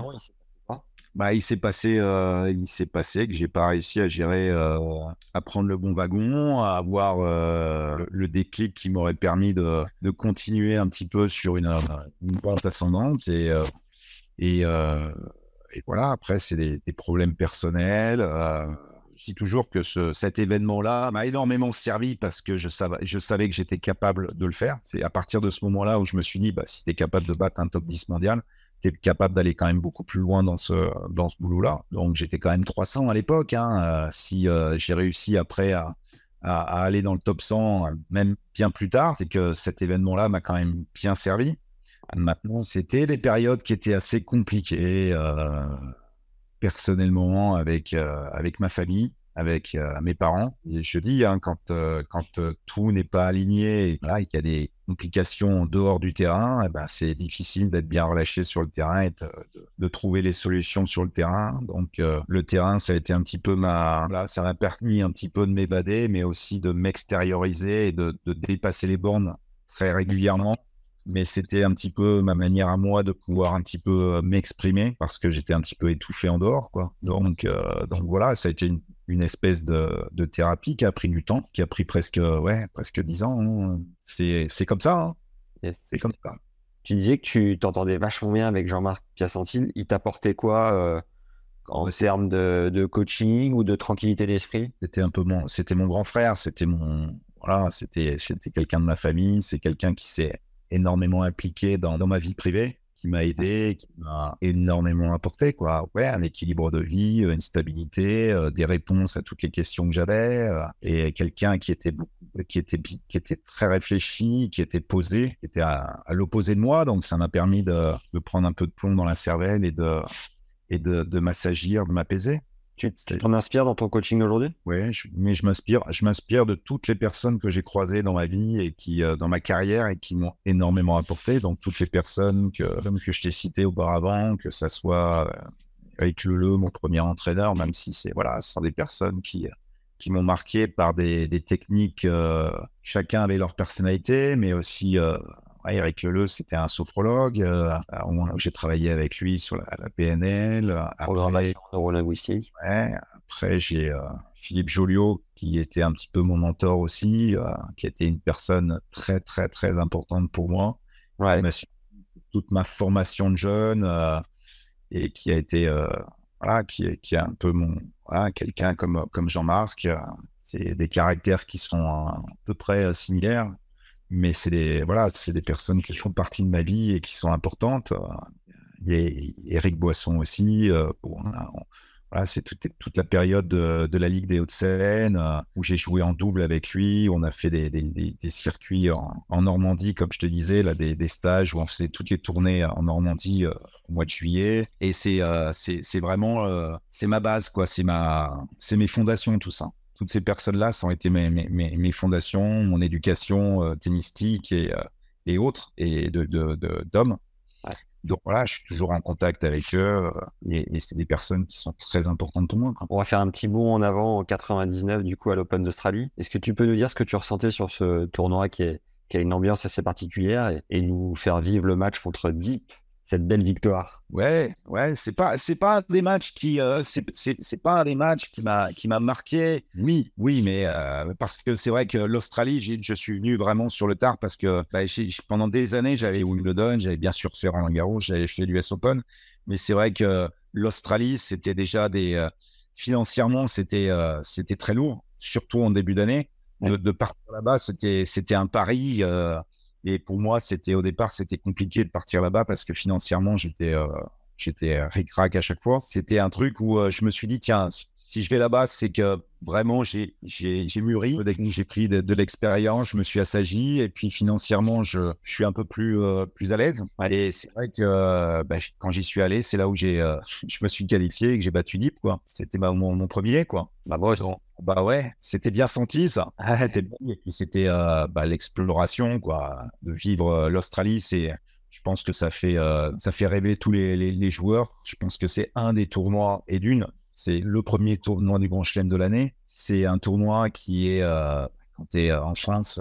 bah, il s'est passé, euh, il s'est passé que j'ai pas réussi à gérer, euh, à prendre le bon wagon, à avoir euh, le déclic qui m'aurait permis de, de, continuer un petit peu sur une, euh, une ascendante et et, voilà. Après, c'est des, problèmes personnels. je dis toujours que cet événement-là m'a énormément servi parce que je savais, que j'étais capable de le faire. C'est à partir de ce moment-là où je me suis dit, bah, si tu es capable de battre un top 10 mondial, capable d'aller quand même beaucoup plus loin dans ce, dans ce boulot-là. Donc j'étais quand même 300 à l'époque. Hein, euh, si euh, j'ai réussi après à, aller dans le top 100, euh, même bien plus tard, c'est que cet événement-là m'a quand même bien servi. Maintenant, c'était des périodes qui étaient assez compliquées personnellement avec, avec ma famille avec euh, mes parents. Et je dis, hein, quand, euh, quand euh, tout n'est pas aligné et, qu'il y a des complications en dehors du terrain, et eh ben, c'est difficile d'être bien relâché sur le terrain et de, trouver les solutions sur le terrain. Donc, le terrain, ça a été un petit peu ma. là ça m'a permis un petit peu de m'évader, mais aussi de m'extérioriser et de, de dépasser les bornes très régulièrement mais c'était un petit peu ma manière à moi de pouvoir un petit peu m'exprimer parce que j'étais un petit peu étouffé en dehors quoi donc donc voilà ça a été une une espèce de, thérapie qui a pris du temps, qui a pris presque euh, ouais presque dix ans. Hein. C'est comme ça. Hein. C'est comme ça. Tu disais que tu t'entendais vachement bien avec Jean-Marc Piacentil. Il t'apportait quoi euh, en termes de, coaching ou de tranquillité d'esprit C'était un peu mon c'était mon grand frère. C'était mon voilà c'était quelqu'un de ma famille. C'est quelqu'un qui s'est énormément impliqué dans ma vie privée m'a aidé, qui m'a énormément apporté, quoi. Ouais, un équilibre de vie, une stabilité, euh, des réponses à toutes les questions que j'avais, euh, et quelqu'un qui était beaucoup, qui était, qui était très réfléchi, qui était posé, qui était à, l'opposé de moi. Donc, ça m'a permis de, de, prendre un peu de plomb dans la cervelle et de, et de, de m'assagir, de m'apaiser. Tu t'en inspires dans ton coaching aujourd'hui Oui, mais je m'inspire, je m'inspire de toutes les personnes que j'ai croisées dans ma vie et qui, euh, dans ma carrière, et qui m'ont énormément apporté. Donc toutes les personnes que, que je t'ai citées auparavant, que ça soit avec euh, Leleu, mon premier entraîneur, même si c'est voilà, ce sont des personnes qui qui m'ont marqué par des, techniques. Euh, chacun avait leur personnalité, mais aussi Eric Leleu, c'était un sophrologue. Euh, j'ai travaillé avec lui sur la, PNL. Après, après, j'ai euh, Philippe Joliot, qui était un petit peu mon mentor aussi, euh, qui qui était une personne très, très, très importante pour moi. toute ma formation de jeune et qui a été, voilà, qui, qui est un peu mon, quelqu'un comme, comme Jean-Marc. C'est des caractères qui sont à peu près similaires mais c'est des, voilà, c'est des personnes qui font partie de ma vie et qui sont importantes. Il y a Eric Boisson aussi. Euh, c'est toute, toute la période de, la Ligue des Hauts-de-Seine euh, où j'ai joué en double avec lui. On a fait des, des, circuits en, Normandie, comme je te disais, là, des, stages où on faisait toutes les tournées en Normandie euh, au mois de juillet. Et c'est, c'est, vraiment c'est ma base, quoi. C'est, ma, c'est mes fondations, tout ça toutes ces personnes-là, ça été mes, fondations, mon éducation euh, tennistique euh, et, autres, et d'hommes. De, Donc voilà, je suis toujours en contact avec eux euh, et, c'est des personnes qui sont très importantes pour moi. On va faire un petit bond en avant en 99, du coup, à l'Open d'Australie. Est-ce que tu peux nous dire ce que tu ressentais sur ce tournoi qui, a une ambiance assez particulière et, et nous faire vivre le match contre Deep cette belle victoire. Ouais, ouais, c'est pas c'est pas des matchs qui euh, c'est pas des matchs qui m'a qui m'a marqué. Oui, oui, mais euh, parce que c'est vrai que l'Australie, je suis venu vraiment sur le tard parce que bah, pendant des années j'avais Wimbledon, j'avais bien sûr fait Roland Garros, j'avais fait l'US Open, mais c'est vrai que l'Australie c'était déjà des euh, financièrement c'était c'était très lourd, surtout en début d'année. De, de partir là-bas, c'était c'était un pari. Et pour moi, c'était au départ, c'était compliqué de partir là-bas parce que financièrement, j'étais euh, j'étais ric-rac à chaque fois. C'était un truc où euh, je me suis dit, tiens, si je vais là-bas, c'est que vraiment, j'ai mûri. J'ai pris de, l'expérience, je me suis assagi et puis financièrement, je, je suis un peu plus, euh, plus à l'aise. Et c'est vrai que bah, quand j'y suis allé, c'est là où j'ai euh, je me suis qualifié et que j'ai battu Deep, quoi. C'était mon, premier, quoi. Bah, bah, ouais, c'était bien senti ça. Ah, c'était bah, l'exploration, quoi. De vivre l'Australie, c'est je pense que ça fait, euh, ça fait rêver tous les, joueurs. Je pense que c'est un des tournois et d'une. C'est le premier tournoi du Grand Chelem de l'année. C'est un tournoi qui est, euh, quand tu es euh, en France,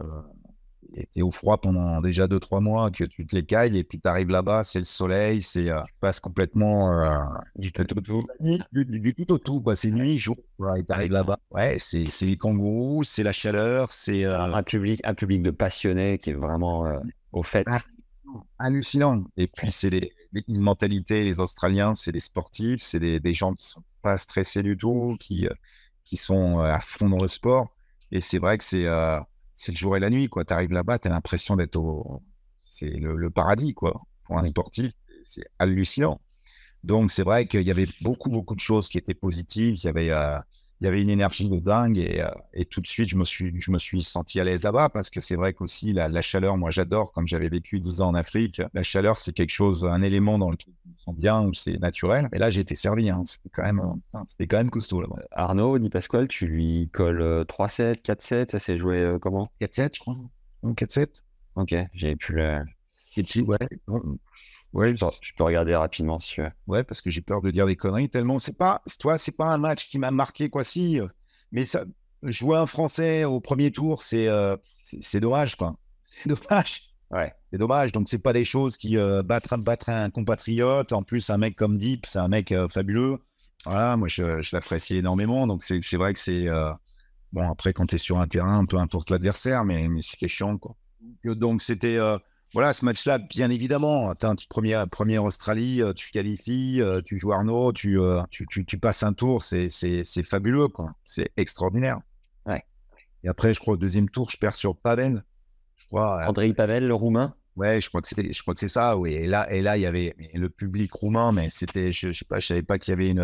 tu es au froid pendant déjà 2-3 mois, que tu te les cailles et puis tu arrives là-bas, c'est le soleil, c'est tu passes complètement du tout au tout. Du, tout au tout, c'est nuit, jour. tu arrives là-bas. Ouais, c'est les kangourous, c'est la chaleur, c'est. Un, public, un public de passionnés qui est vraiment au fait. Ah, hallucinant. Et puis, c'est les, les, les Australiens, c'est les sportifs, c'est des, gens qui sont pas stressés du tout, qui, euh, qui sont euh, à fond dans le sport. Et c'est vrai que c'est euh, le jour et la nuit. Tu arrives là-bas, tu as l'impression d'être au. C'est le, paradis, quoi. Pour un sportif, c'est hallucinant. Donc, c'est vrai qu'il y avait beaucoup, beaucoup de choses qui étaient positives. Il y avait y avait une énergie de dingue euh, et, tout de suite, je me suis, je me suis senti à l'aise là-bas parce que c'est vrai qu'aussi la, chaleur, moi j'adore, comme j'avais vécu 10 ans en Afrique, la chaleur c'est quelque chose, un élément dans lequel on sent bien, où c'est naturel. Et là, j'ai été servi, hein. c'était quand, même, euh, quand même costaud là-bas. Euh, Arnaud, Di Pasquale, tu lui colles 3-7, 4-7, ça s'est joué comment 4-7, je crois. 4-7. Ok, j'ai pu le. Ouais. Ouais, tu peux, regarder rapidement si Ouais, parce que j'ai peur de dire des conneries tellement. C'est pas, toi, c'est pas un match qui m'a marqué, quoi, si. Euh, mais ça, jouer un Français au premier tour, c'est euh, c'est dommage, quoi. C'est dommage. Ouais. C'est dommage. Donc, c'est pas des choses qui euh, battraient un compatriote. En plus, un mec comme Deep, c'est un mec fabuleux. Voilà, moi, je, l'apprécie énormément. Donc, c'est vrai que c'est. Bon, après, quand tu es sur un terrain, un peu importe l'adversaire, mais, mais c'était chiant, quoi. Donc, c'était voilà, ce match-là, bien évidemment, tu es premier, première Australie, euh, tu qualifies, euh, tu joues Arnaud, euh, tu, tu, passes un tour, c'est fabuleux, quoi. C'est extraordinaire. Ouais. Et après, je crois, au deuxième tour, je perds sur Pavel. Je crois. Andrei Pavel, le roumain. Ouais, je crois que c'est, je crois que c'est ça. Oui. Et là, et là, il y avait le public roumain, mais c'était, je, je, sais pas, je savais pas qu'il y avait une,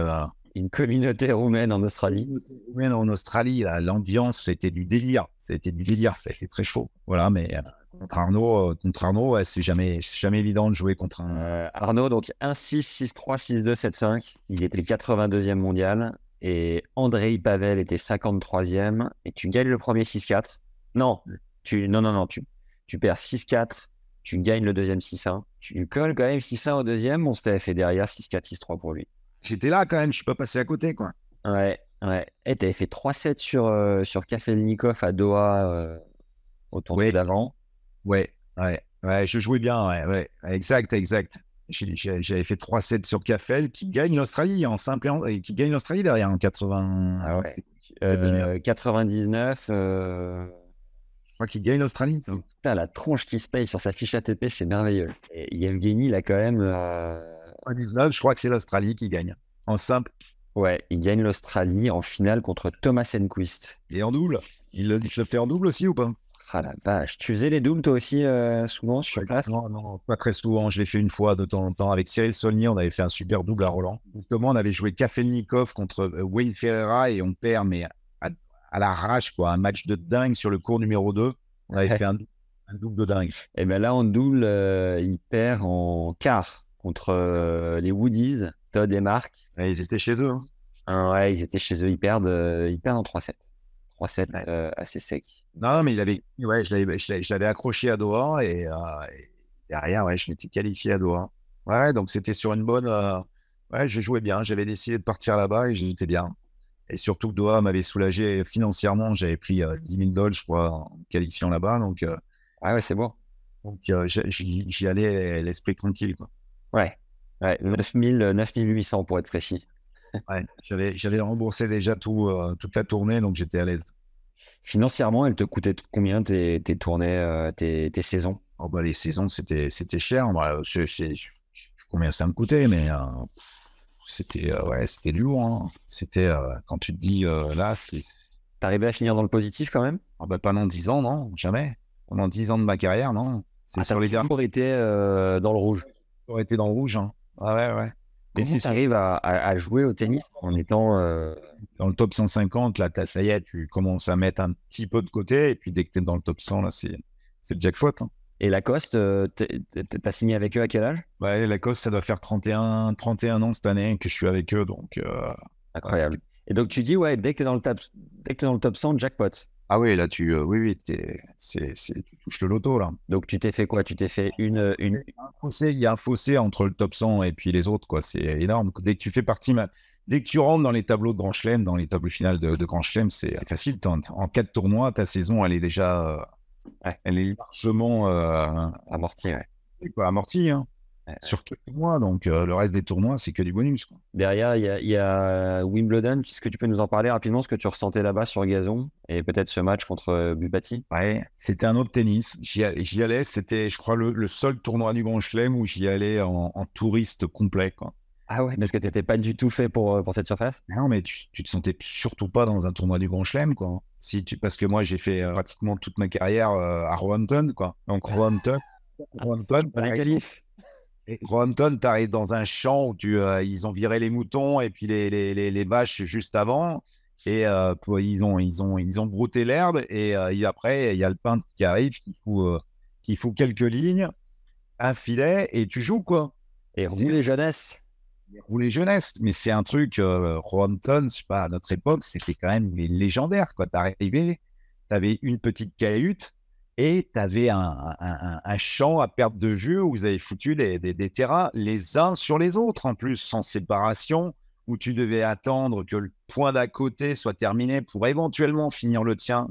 une communauté roumaine en Australie. Roumaine en Australie, l'ambiance, c'était du délire. C'était du délire, c'était très chaud. Voilà, mais euh, contre Arnaud, euh, c'est jamais, jamais évident de jouer contre un. Euh, Arnaud, donc 1-6, 6-3, 6-2, 7-5. Il était le 82e mondial. Et Andrei Pavel était 53e. Et tu gagnes le premier 6-4. Non, tu, non, non, non. Tu, tu perds 6-4. Tu gagnes le deuxième 6-1. Tu colles quand même 6-1 au deuxième. On s'était fait derrière 6-4, 6-3 pour lui j'étais là quand même, je suis pas passé à côté, quoi. Ouais, ouais. Et eh, t'avais fait 3 sets sur, euh, sur Kafelnikov à Doha euh, au tournoi ouais. Ouais, ouais, je jouais bien, ouais, Exact, exact. J'avais fait 3 sets sur Kafel qui gagne l'Australie en simple et qui gagne l'Australie derrière en 80... 99. Ah euh, je crois qu'il gagne l'Australie. Putain, la tronche qui se paye sur sa fiche ATP, c'est merveilleux. Et Yevgeny, a quand même, je crois que c'est l'Australie qui gagne. En simple. Ouais, il gagne l'Australie en finale contre Thomas Enquist. Et en double Il se fait en double aussi ou pas Ah la vache, tu faisais les doubles toi aussi euh, souvent sur Non, non, pas très souvent. Je l'ai fait une fois de temps en temps. Avec Cyril Solny. on avait fait un super double à Roland. Justement, on avait joué Kafelnikov contre euh, Wayne Ferreira et on perd, mais à, la l'arrache, quoi. Un match de dingue sur le cours numéro 2. On avait fait un, double de dingue. Et eh bien là, en double, euh, il perd en quart contre euh, les Woodies, Todd et Marc. ils étaient chez eux. Hein. Ah ouais, ils étaient chez eux. Ils perdent, euh, ils en 3-7. 3-7 euh, assez sec. Non, mais il avait, je l'avais accroché à Doha et, derrière, ouais, je m'étais qualifié à Doha. Ouais, donc c'était sur une bonne. ouais, je jouais bien. J'avais décidé de partir là-bas et j'étais bien. Et surtout que Doha m'avait soulagé financièrement. J'avais pris 10 000 dollars, je crois, en qualifiant là-bas. Donc, ouais, ah ouais c'est bon. Donc, j'y allais l'esprit tranquille. Quoi. Ouais, ouais 9800 euh, pour être précis. ouais, j'avais remboursé déjà tout, euh, toute la tournée, donc j'étais à l'aise. Financièrement, elle te coûtait combien tes, tes tournées, euh, tes, tes, saisons oh bah, Les saisons, c'était cher. Bah, je, je, sais combien ça me coûtait, mais c'était ouais, c'était lourd. Hein. C'était quand tu te dis là, c'est. T'arrivais à finir dans le positif quand même oh bah, Pendant 10 ans, non, jamais. Pendant 10 ans de ma carrière, non. C'est ah, sur les toujours été dans le rouge aurais été dans le rouge. Hein. ouais, ouais. Comment tu arrives à, jouer au tennis en étant. Euh, dans le top 150, là, ça y est, tu commences à mettre un petit peu de côté. Et puis dès que tu es dans le top 100, là, c'est le jackpot. Hein. Et Lacoste, euh, t'as signé avec eux à quel âge Ouais, bah, Lacoste, ça doit faire 31, 31 ans cette année que je suis avec eux. donc... Euh, Incroyable. Et donc tu dis, ouais, dès que tu es, dans le top 100, jackpot. Ah oui, là, tu, euh, oui, c'est, tu touches le loto, là. Donc, tu t'es fait quoi Tu t'es fait ah, une. une... Il, y a un fossé, il y a un fossé entre le top 100 et puis les autres, quoi. C'est énorme. Dès que tu fais partie. Dès que tu rentres dans les tableaux de Grand Chelem, dans les tableaux finales de, Grand Chelem, c'est, facile. En, en quatre tournois, ta saison, elle est déjà. Euh, elle est largement. Euh, amortie, Quoi, amortie, hein sur quelques mois. Donc, euh, le reste des tournois, c'est que du bonus. Quoi. Derrière, il y, a euh, Wimbledon. Est-ce que tu peux nous en parler rapidement, ce que tu ressentais là-bas sur gazon et peut-être ce match contre euh, Bubati Ouais, c'était un autre tennis. J'y allais, c'était, je crois, le, seul tournoi du Grand Chelem où j'y allais en, touriste complet. Quoi. Ah ouais, parce que tu n'étais pas du tout fait pour, pour cette surface Non, mais tu, ne te sentais surtout pas dans un tournoi du Grand Chelem, quoi. Si tu, parce que moi, j'ai fait pratiquement toute ma carrière à Wimbledon quoi. Donc, Wimbledon ah. Wimbledon les Rompton, tu arrives dans un champ où tu, euh, ils ont viré les moutons et puis les, les, les, vaches juste avant. Et euh, ils, ont, ils, ont, ils ont brouté l'herbe. Et, euh, après, il y a le peintre qui arrive, qui fout, quelques lignes, un filet, et tu joues quoi. Et rouler jeunesse. Rouler jeunesse. Mais c'est un truc, Rompton, je sais pas, à notre époque, c'était quand même légendaire. Tu arrivais, tu avais une petite cahute et tu avais un, champ à perte de vue où vous avez foutu des, terrains les uns sur les autres, en plus, sans séparation, où tu devais attendre que le point d'à côté soit terminé pour éventuellement finir le tien.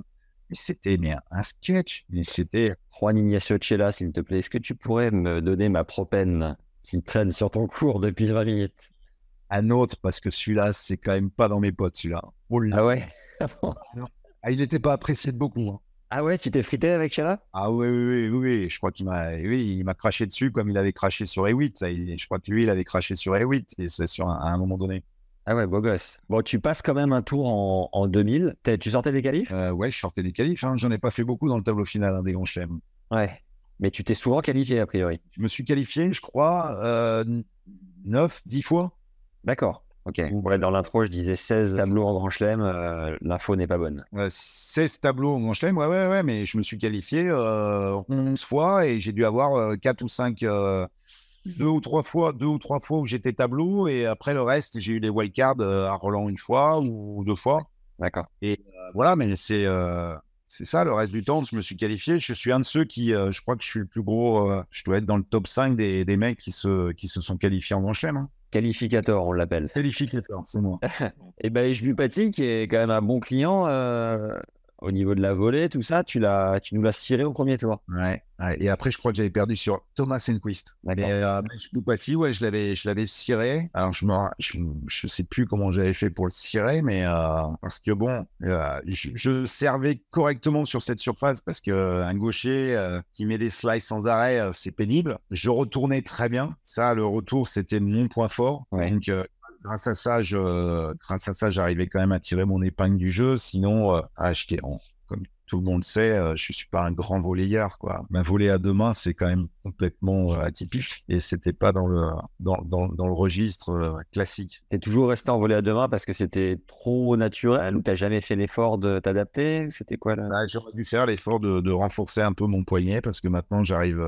Mais c'était bien un sketch. Mais c'était. Juan Ignacio Chela, s'il te plaît, est-ce que tu pourrais me donner ma propène qui traîne sur ton cours depuis 20 minutes Un autre, parce que celui-là, c'est quand même pas dans mes potes, celui-là. Oh ah ouais ah, Il n'était pas apprécié de beaucoup. Hein. Ah ouais, tu t'es frité avec Chala Ah oui, oui, oui, oui, je crois qu'il m'a il m'a craché dessus comme il avait craché sur E8. Je crois que lui, il avait craché sur E8 et c'est sur un, à un moment donné. Ah ouais, beau gosse. Bon, tu passes quand même un tour en, 2000. tu sortais des qualifs euh, Ouais, je sortais des qualifs. Hein. J'en ai pas fait beaucoup dans le tableau final hein, des grands chelems. Ouais, mais tu t'es souvent qualifié a priori. Je me suis qualifié, je crois, 9, euh, 10 fois. D'accord dans l'intro, je disais 16 tableaux en Grand Chelem. Euh, l'info n'est pas bonne. 16 tableaux en Grand Chelem, ouais, ouais, ouais, mais je me suis qualifié 11 euh, fois et j'ai dû avoir 4 euh, ou 5. Mhm. deux ou trois fois, deux ou trois fois où j'étais tableau et après le reste j'ai eu des wildcards à Roland une fois ou deux fois. D'accord. Et voilà, mais c'est c'est ça, le reste du temps, je me suis qualifié. Je suis un de ceux qui, je crois que je suis le plus gros, je dois être dans le top 5 des, des mecs qui se, qui se sont qualifiés en Grand Chelem. Hein. Qualificator, on l'appelle. Qualificator, c'est moi. Eh ben, et bien, Paty, qui est quand même un bon client, euh, au niveau de la volée, tout ça, tu, l'as, tu nous l'as ciré au premier tour. Ouais, Et après, je crois que j'avais perdu sur Thomas Enquist. Mais euh, ouais, je l'avais, je l'avais ciré. Alors, je ne je, je, sais plus comment j'avais fait pour le cirer, mais euh, parce que bon, euh, je, servais correctement sur cette surface parce que un gaucher euh, qui met des slices sans arrêt, c'est pénible. Je retournais très bien. Ça, le retour, c'était mon point fort. Ouais. Donc, grâce à ça, à ça, j'arrivais quand même à tirer mon épingle du jeu. Sinon, euh, à acheter, en, comme tout le monde sait, euh, je suis pas un grand volleyeur. Quoi. Ma volée à deux mains, c'est quand même complètement euh, atypique et c'était pas dans le, dans, dans, dans le registre classique. Tu toujours resté en volée à deux mains parce que c'était trop naturel ou tu jamais fait l'effort de t'adapter C'était quoi là, bah, J'aurais dû faire l'effort de, de, renforcer un peu mon poignet parce que maintenant j'arrive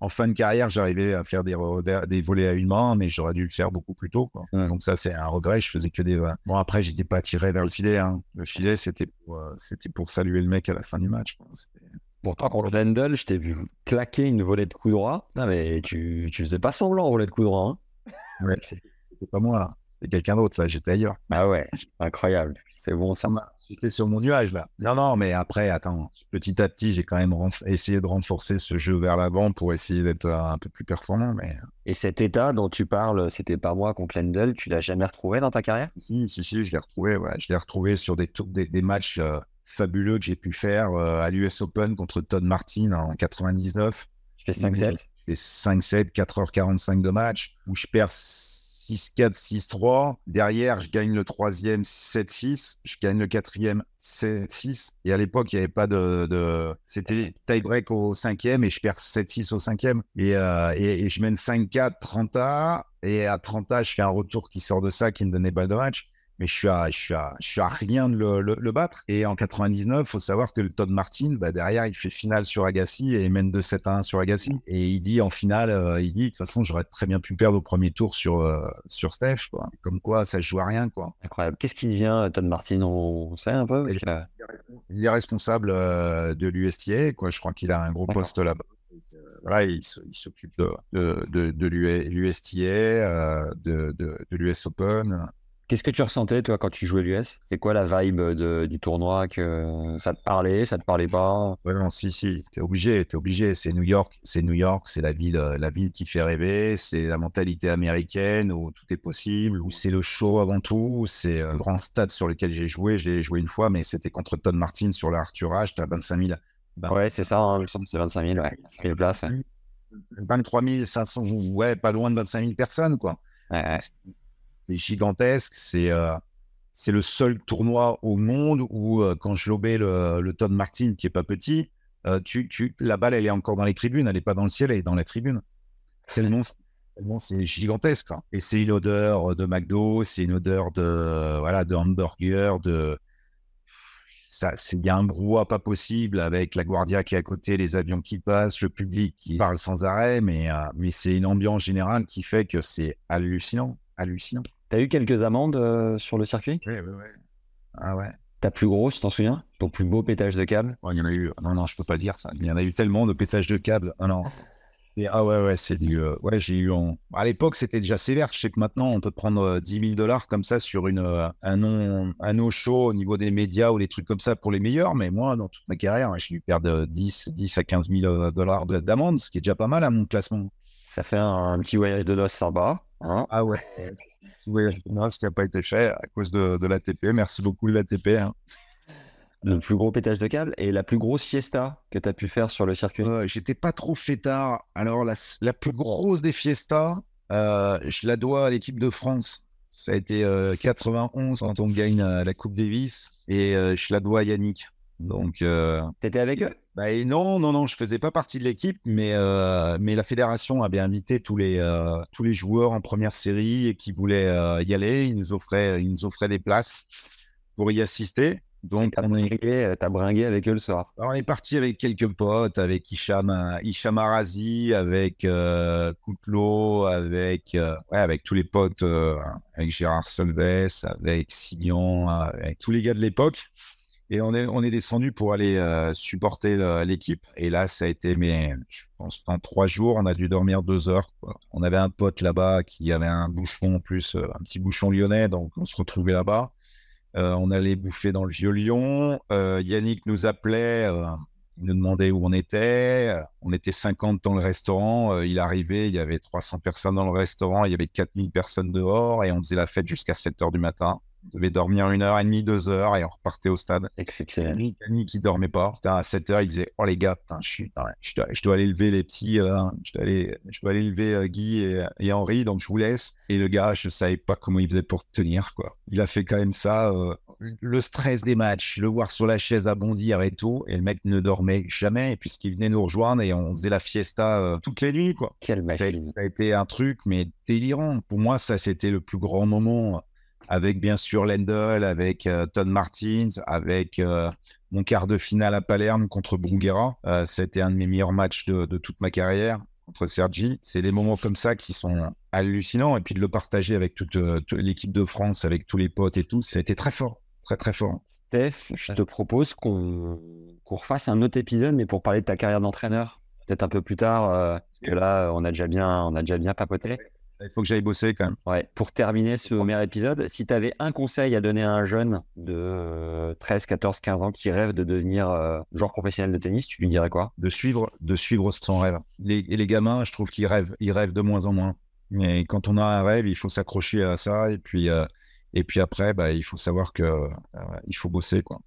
en fin de carrière, j'arrivais à faire des, des volets à une main, mais j'aurais dû le faire beaucoup plus tôt. Donc ça, c'est un regret. Je faisais que des. Bon, après, j'étais pas tiré vers le filet. Hein. Le filet, c'était pour, euh, pour saluer le mec à la fin du match. Pourtant, Pourtant, contre Lendl, je t'ai vu claquer une volée de coup droit. Non, mais tu, tu faisais pas semblant en volée de coup droit. Hein. Ouais, c'était pas moi. C'était quelqu'un d'autre. j'étais ailleurs. Ah ouais, incroyable. C'est bon, ça m'a j'étais sur mon nuage là. Non, non, mais après, attends, petit à petit, j'ai quand même essayé de renforcer ce jeu vers l'avant pour essayer d'être un peu plus performant. Mais... Euh. Et cet état dont tu parles, c'était pas moi contre Lendl, tu l'as jamais retrouvé dans ta carrière Si, si, si, je l'ai retrouvé. Ouais. Je l'ai retrouvé sur des, des, des matchs euh, fabuleux que j'ai pu faire euh, à l'US Open contre Todd Martin en 99. Je fais 5-7. Je fais 5-7, 4h45 de match, où je perds 6-4, 6-3. Derrière, je gagne le troisième 7-6. Je gagne le quatrième 7-6. Et à l'époque, il n'y avait pas de. C'était tie-break au cinquième et je perds 7-6 au cinquième. Et, euh, et, et je mène 5-4, 30 A. Et à 30 A, je fais un retour qui sort de ça, qui me donnait balle de match mais je suis à, rien de le, battre. Et en 99, faut savoir que Todd Martin, bah, derrière, il fait finale sur Agassi et mène de 7 à 1 sur Agassi. Et il dit en finale, euh, il dit, de toute façon, j'aurais très bien pu perdre au premier tour sur, euh, Steph, Comme quoi, ça joue à rien, quoi. Incroyable. Qu'est-ce qui devient euh, Todd Martin On sait un peu il, est responsable de l'USTA, quoi. Je crois qu'il a un gros poste là-bas. il, s'occupe de, de, de, l'USTA, de l'US Open. Qu'est-ce que tu ressentais, toi, quand tu jouais l'US C'est quoi la vibe euh, du tournoi que euh, Ça te parlait Ça te parlait pas ouais, Non, si, si. es obligé, es obligé. C'est New York, c'est New York, c'est la ville, euh, la ville qui fait rêver. C'est la mentalité américaine où tout est possible, où c'est le show avant tout. C'est un grand stade sur lequel j'ai joué. Je l'ai joué une fois, mais c'était contre Todd Martin sur l'Arthurage. T'as 25 000. ouais, c'est ça. Hein, c'est 25 000. Ouais, c'est les place. 23 500, ouais, pas loin de 25 000 personnes, quoi c'est gigantesque. C'est c'est le seul tournoi au monde où, euh, quand je lobais le, le Tom Martin, qui est pas petit, euh, tu, tu, la balle, elle est encore dans les tribunes, elle n'est pas dans le ciel, elle est dans la tribune. Tellement, c'est gigantesque. Hein. Et c'est une odeur euh, de McDo, c'est une odeur de, voilà, de hamburger, de. Il y a un brouhaha pas possible avec la Guardia qui est à côté, les avions qui passent, le public qui parle sans arrêt, mais, mais c'est une ambiance générale qui fait que c'est hallucinant, hallucinant. T'as eu quelques amendes euh, sur le circuit Oui, oui, oui. Ah ouais. Ta plus grosse, t'en souviens Ton plus beau pétage de câble oh, Il y en a eu. Non, non, je peux pas dire ça. Il y en a eu tellement de pétages de câble. Ah non. Ah ouais, ouais, c'est du. Euh, ouais, j'ai eu. En... À l'époque, c'était déjà sévère. Je sais que maintenant, on peut prendre 10 euh, 000 dollars comme ça sur une, un, un eau chaud au niveau des médias ou des trucs comme ça pour les meilleurs. Mais moi, dans toute ma carrière, j'ai dû perdre 10, 10 à 15 000 dollars d'amende, ce qui est déjà pas mal à mon classement. Ça fait un, petit voyage de noces sympa. Hein? ah ouais. ce qui n'a pas été fait à cause de, de l'ATP. Merci beaucoup, de l'ATP. Hein. Le plus gros pétage de câble et la plus grosse fiesta que tu as pu faire sur le circuit euh, J'étais pas trop fêtard. Alors, la, plus grosse des fiestas, euh, je la dois à l'équipe de France. Ça a été 91 euh, quand on gagne la Coupe Davis. Et je la dois à Yannick. Donc, euh, t'étais avec eux bah, Non, non, non, je faisais pas partie de l'équipe, mais euh, mais la fédération avait invité tous les euh, tous les joueurs en première série et qui voulaient y aller. Ils nous offraient ils nous offraient des places pour y assister. Donc, t'as bringué, avec eux le soir. Bah, on est parti avec quelques potes, avec Isham, Isham avec Coutelot, avec avec tous les potes, avec Gérard Solves, avec Signon, avec tous les gars de l'époque. Et on est, descendu pour aller euh, supporter l'équipe. Et là, ça a été, mais je pense, en trois jours, on a dû dormir deux heures. On avait un pote là-bas qui avait un bouchon, en plus, euh, un petit bouchon lyonnais, donc on se retrouvait là-bas. Euh, on allait bouffer dans le vieux Lyon. Yannick nous appelait, nous demandait où on était. On était 50 dans le restaurant. il arrivait, il y avait 300 personnes dans le restaurant, il y avait 4000 personnes dehors et on faisait la fête jusqu'à 7 heures du matin. On devait dormir une heure et demie, deux heures et on repartait au stade. Exceptionnel. Annie qui dormait pas. à 7 heures, il disait Oh les gars, putain, je, je, dois, aller lever les petits, là. je, dois aller, je dois aller lever euh, Guy et, et, Henri, donc je vous laisse. Et le gars, je savais pas comment il faisait pour tenir. quoi. Il a fait quand même ça. Euh, le stress des matchs, le voir sur la chaise à bondir et tout. Et le mec ne dormait jamais, puisqu'il venait nous rejoindre et on faisait la fiesta euh, toutes les nuits. quoi. Quel Ça a été un truc, mais délirant. Pour moi, ça, c'était le plus grand moment avec bien sûr Lendl, avec euh, Todd Ton Martins, avec euh, mon quart de finale à Palerme contre Bruguera. Euh, c'était un de mes meilleurs matchs de, toute ma carrière contre Sergi. C'est des moments comme ça qui sont hallucinants. Et puis de le partager avec toute, l'équipe de France, avec tous les potes et tout, ça a été très fort. Très, très fort. Steph, je te propose qu'on refasse un autre épisode, mais pour parler de ta carrière d'entraîneur, peut-être un peu plus tard, parce que là, on a déjà bien, on a déjà bien papoté. Il faut que j'aille bosser quand même. Ouais. Pour terminer ce premier épisode, si tu avais un conseil à donner à un jeune de 13, 14, 15 ans qui rêve de devenir euh, joueur professionnel de tennis, tu lui dirais quoi De suivre, de suivre son rêve. Les, les gamins, je trouve qu'ils rêvent, ils rêvent de moins en moins. Mais quand on a un rêve, il faut s'accrocher à ça et puis euh, et puis après, bah, il faut savoir que euh, il faut bosser quoi.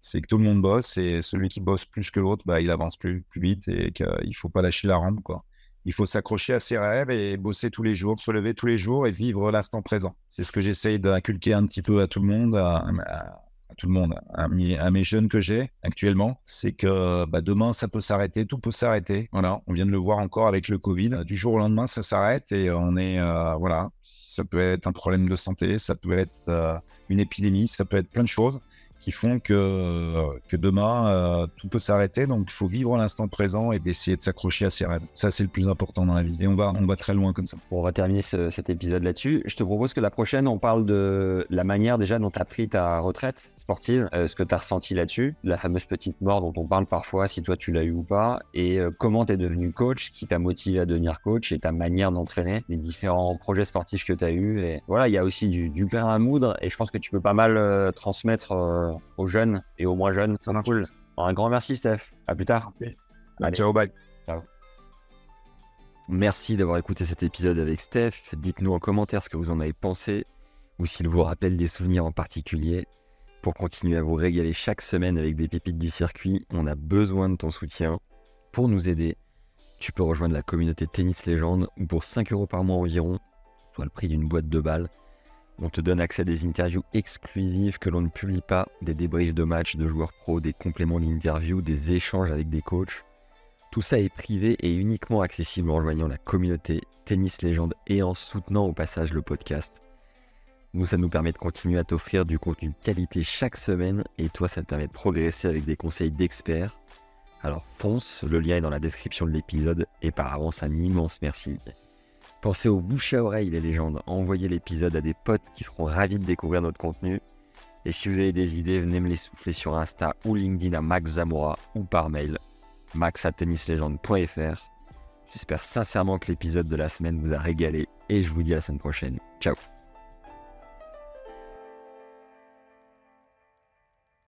C'est que tout le monde bosse et celui qui bosse plus que l'autre, bah, il avance plus, plus vite et qu'il faut pas lâcher la rampe quoi il faut s'accrocher à ses rêves et bosser tous les jours, se lever tous les jours et vivre l'instant présent. C'est ce que j'essaye d'inculquer un petit peu à tout le monde, à, tout le monde, à, mes, jeunes que j'ai actuellement. C'est que bah, demain, ça peut s'arrêter, tout peut s'arrêter. Voilà, on vient de le voir encore avec le Covid. Du jour au lendemain, ça s'arrête et on est, euh, voilà, ça peut être un problème de santé, ça peut être euh, une épidémie, ça peut être plein de choses qui font que, euh, que demain, euh, tout peut s'arrêter. Donc, il faut vivre l'instant présent et d'essayer de s'accrocher à ses rêves. Ça, c'est le plus important dans la vie. Et on va, on va très loin comme ça. on va terminer cet épisode là-dessus. Je te propose que la prochaine, on parle de la manière déjà dont tu as pris ta retraite sportive, euh, ce que tu as ressenti là-dessus, la fameuse petite mort dont on parle parfois, si toi tu l'as eu ou pas, et comment tu es devenu coach, qui t'a motivé à devenir coach et ta manière d'entraîner, les différents projets sportifs que tu as eu Et voilà, il y a aussi du, pain à moudre et je pense que tu peux pas mal transmettre euh, aux jeunes et aux moins jeunes. C'est cool. Un grand merci, Steph. À plus tard. Bah, ciao, bye. Merci d'avoir écouté cet épisode avec Steph. Dites-nous en commentaire ce que vous en avez pensé ou s'il vous rappelle des souvenirs en particulier. Pour continuer à vous régaler chaque semaine avec des pépites du circuit, on a besoin de ton soutien. Pour nous aider, tu peux rejoindre la communauté Tennis Légende ou pour 5 euros par mois environ, soit le prix d'une boîte de balles, on te donne accès à des interviews exclusives que l'on ne publie pas, des débriefs de matchs de joueurs pro, des compléments d'interviews, des échanges avec des coachs. Tout ça est privé et uniquement accessible en rejoignant la communauté Tennis Légende et en soutenant au passage le podcast. Nous, ça nous permet de continuer à t'offrir du contenu qualité chaque semaine et toi, ça te permet de progresser avec des conseils d'experts. Alors fonce, le lien est dans la description de l'épisode et par avance un immense merci. Pensez au bouche à oreille, les légendes. Envoyez l'épisode à des potes qui seront ravis de découvrir notre contenu. Et si vous avez des idées, venez me les souffler sur Insta ou LinkedIn à Max Zamora ou par mail max J'espère sincèrement que l'épisode de la semaine vous a régalé et je vous dis à la semaine prochaine. Ciao